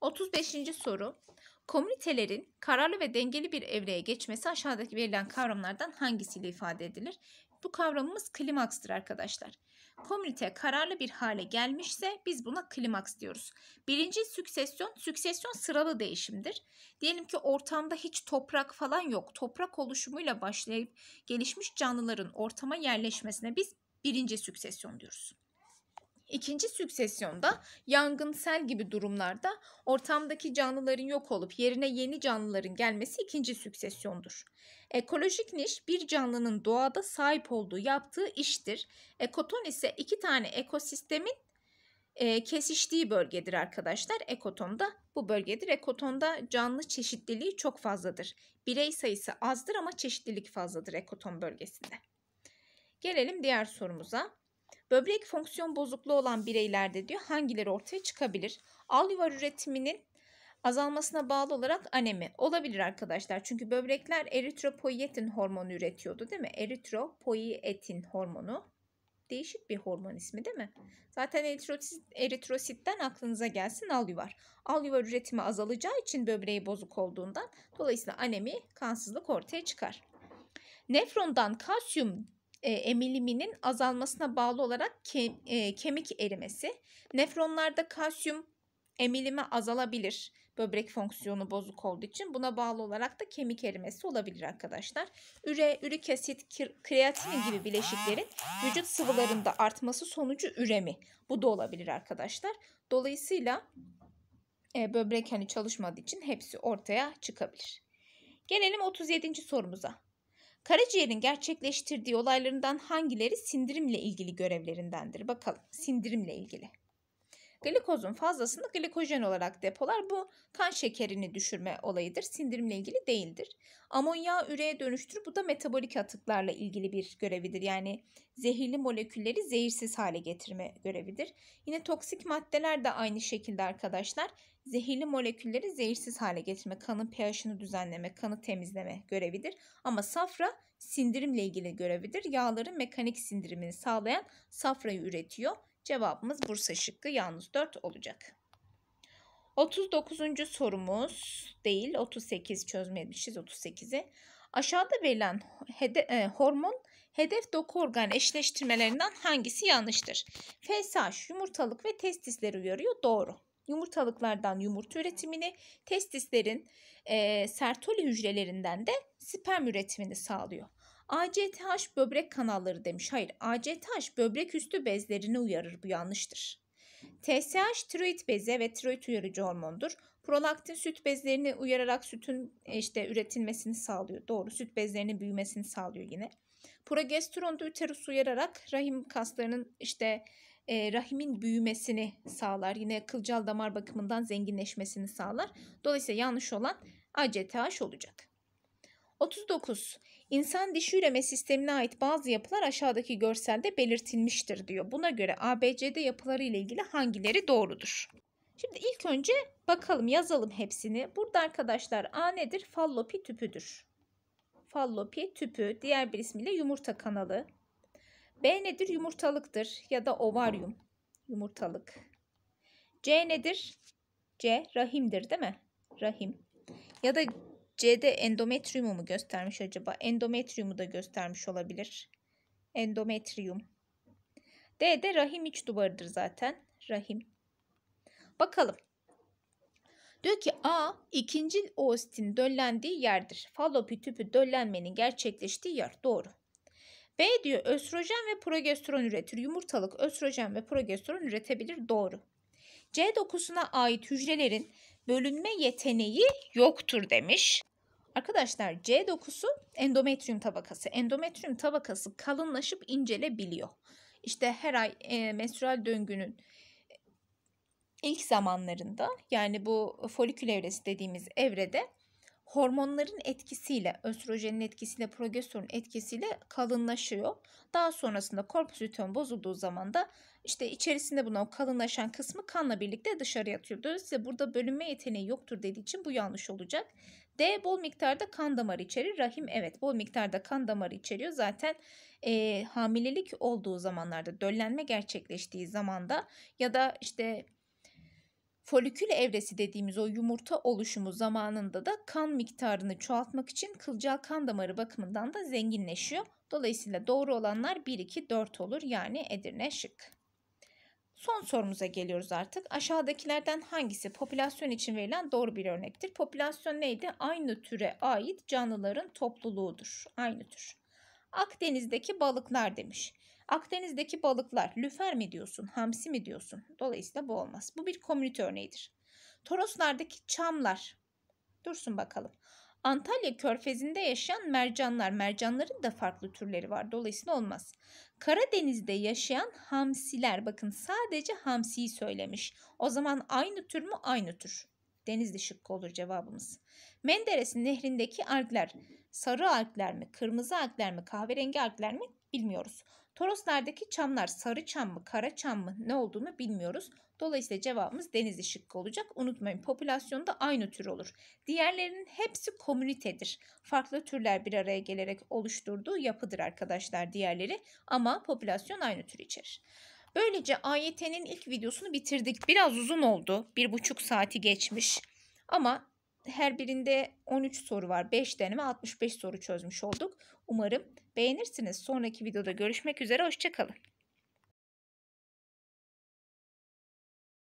35. soru. Komünitelerin kararlı ve dengeli bir evreye geçmesi aşağıdaki verilen kavramlardan hangisiyle ifade edilir? Bu kavramımız klimakstır arkadaşlar. Komünite kararlı bir hale gelmişse biz buna klimaks diyoruz. Birinci süksesyon, süksesyon sıralı değişimdir. Diyelim ki ortamda hiç toprak falan yok. Toprak oluşumuyla başlayıp gelişmiş canlıların ortama yerleşmesine biz birinci süksesyon diyoruz. İkinci süksesyonda yangın, sel gibi durumlarda ortamdaki canlıların yok olup yerine yeni canlıların gelmesi ikinci süksesyondur. Ekolojik niş bir canlının doğada sahip olduğu yaptığı iştir. Ekoton ise iki tane ekosistemin e, kesiştiği bölgedir arkadaşlar. Ekotonda bu bölgedir. Ekotonda canlı çeşitliliği çok fazladır. Birey sayısı azdır ama çeşitlilik fazladır ekoton bölgesinde. Gelelim diğer sorumuza. Böbrek fonksiyon bozukluğu olan bireylerde diyor hangileri ortaya çıkabilir? Al yuvar üretiminin azalmasına bağlı olarak anemi olabilir arkadaşlar. Çünkü böbrekler eritropoietin hormonu üretiyordu değil mi? Eritropoietin hormonu. Değişik bir hormon ismi değil mi? Zaten eritrosit, eritrositten aklınıza gelsin al yuvar. Al yuvar üretimi azalacağı için böbreği bozuk olduğundan dolayısıyla anemi kansızlık ortaya çıkar. Nefrondan kalsiyum e, emiliminin azalmasına bağlı olarak ke, e, kemik erimesi, nefronlarda kalsiyum emilimi azalabilir. Böbrek fonksiyonu bozuk olduğu için buna bağlı olarak da kemik erimesi olabilir arkadaşlar. Üre, ürik asit, kreatin gibi bileşiklerin vücut sıvılarında artması sonucu üremi. Bu da olabilir arkadaşlar. Dolayısıyla e, böbrek hani çalışmadığı için hepsi ortaya çıkabilir. Gelelim 37. sorumuza. Karaciğerin gerçekleştirdiği olaylarından hangileri sindirimle ilgili görevlerindendir? Bakalım sindirimle ilgili. Glikozun fazlasını glikojen olarak depolar. Bu kan şekerini düşürme olayıdır. Sindirimle ilgili değildir. Amonyağı üreye dönüştür. Bu da metabolik atıklarla ilgili bir görevidir. Yani zehirli molekülleri zehirsiz hale getirme görevidir. Yine toksik maddeler de aynı şekilde arkadaşlar. Zehirli molekülleri zehirsiz hale getirme, kanın pH'ini düzenleme, kanı temizleme görevidir. Ama safra sindirimle ilgili görevidir. Yağların mekanik sindirimini sağlayan safrayı üretiyor. Cevabımız Bursa şıkkı yalnız 4 olacak. 39. sorumuz değil 38 çözmemişiz 38'i. Aşağıda verilen hede, e, hormon hedef doku organ eşleştirmelerinden hangisi yanlıştır? FSH yumurtalık ve testisleri uyarıyor doğru. Yumurtalıklardan yumurta üretimini, testislerin e, sertoli hücrelerinden de sperm üretimini sağlıyor. ACTH böbrek kanalları demiş. Hayır ACTH böbrek üstü bezlerini uyarır bu yanlıştır. TSH tiroid bezi ve tiroid uyarıcı hormondur. Prolaktin süt bezlerini uyararak sütün e, işte üretilmesini sağlıyor. Doğru süt bezlerinin büyümesini sağlıyor yine. Progesteron da üterus uyararak rahim kaslarının işte e, rahimin büyümesini sağlar. Yine kılcal damar bakımından zenginleşmesini sağlar. Dolayısıyla yanlış olan ACTH olacak. 39. İnsan dişi üreme sistemine ait bazı yapılar aşağıdaki görselde belirtilmiştir diyor. Buna göre ABCD yapıları ile ilgili hangileri doğrudur? Şimdi ilk önce bakalım yazalım hepsini. Burada arkadaşlar A nedir? Fallopi tüpüdür. Fallopi tüpü diğer bir ismiyle yumurta kanalı. B nedir? Yumurtalıktır ya da ovaryum. Yumurtalık. C nedir? C rahimdir değil mi? Rahim. Ya da C'de endometriumu mu göstermiş acaba? Endometriumu da göstermiş olabilir. Endometrium. D'de rahim iç duvarıdır zaten. Rahim. Bakalım. Diyor ki A ikincil oositin döllendiği yerdir. Fallopi tüpü döllenmenin gerçekleştiği yer. Doğru. B diyor östrojen ve progesteron üretir. Yumurtalık östrojen ve progesteron üretebilir. Doğru. C dokusuna ait hücrelerin bölünme yeteneği yoktur demiş. Arkadaşlar c dokusu endometrium tabakası. endometrium tabakası kalınlaşıp incelebiliyor. İşte her ay e, menstrual döngünün e, ilk zamanlarında yani bu folikül evresi dediğimiz evrede hormonların etkisiyle, östrojenin etkisiyle, progesteronun etkisiyle kalınlaşıyor. Daha sonrasında korpüsütön bozulduğu zaman da işte içerisinde bulunan kalınlaşan kısmı kanla birlikte dışarı atıyor. Dolayısıyla burada bölünme yeteneği yoktur dediği için bu yanlış olacak. D bol miktarda kan damarı içerir. Rahim evet bol miktarda kan damarı içeriyor. Zaten e, hamilelik olduğu zamanlarda döllenme gerçekleştiği zamanda ya da işte Folikül evresi dediğimiz o yumurta oluşumu zamanında da kan miktarını çoğaltmak için kılcal kan damarı bakımından da zenginleşiyor. Dolayısıyla doğru olanlar 1, 2, 4 olur yani Edirne şık. Son sorumuza geliyoruz artık. Aşağıdakilerden hangisi popülasyon için verilen doğru bir örnektir? Popülasyon neydi? Aynı türe ait canlıların topluluğudur. Aynı tür. Akdeniz'deki balıklar demiş. Akdeniz'deki balıklar lüfer mi diyorsun, hamsi mi diyorsun? Dolayısıyla bu olmaz. Bu bir komünite örneğidir. Toroslardaki çamlar. Dursun bakalım. Antalya körfezinde yaşayan mercanlar. Mercanların da farklı türleri var. Dolayısıyla olmaz. Karadeniz'de yaşayan hamsiler. Bakın sadece hamsiyi söylemiş. O zaman aynı tür mü? Aynı tür. Denizli şıkkı olur cevabımız. Menderes'in nehrindeki algler sarı algler mi, kırmızı algler mi, kahverengi algler mi bilmiyoruz. Toroslardaki çamlar sarı çam mı kara çam mı ne olduğunu bilmiyoruz. Dolayısıyla cevabımız denizli şıkkı olacak. Unutmayın popülasyonda aynı tür olur. Diğerlerinin hepsi komünitedir. Farklı türler bir araya gelerek oluşturduğu yapıdır arkadaşlar diğerleri ama popülasyon aynı tür içerir. Böylece AYT'nin ilk videosunu bitirdik. Biraz uzun oldu. Bir buçuk saati geçmiş. Ama her birinde 13 soru var. 5 deneme 65 soru çözmüş olduk. Umarım beğenirsiniz. Sonraki videoda görüşmek üzere. Hoşçakalın.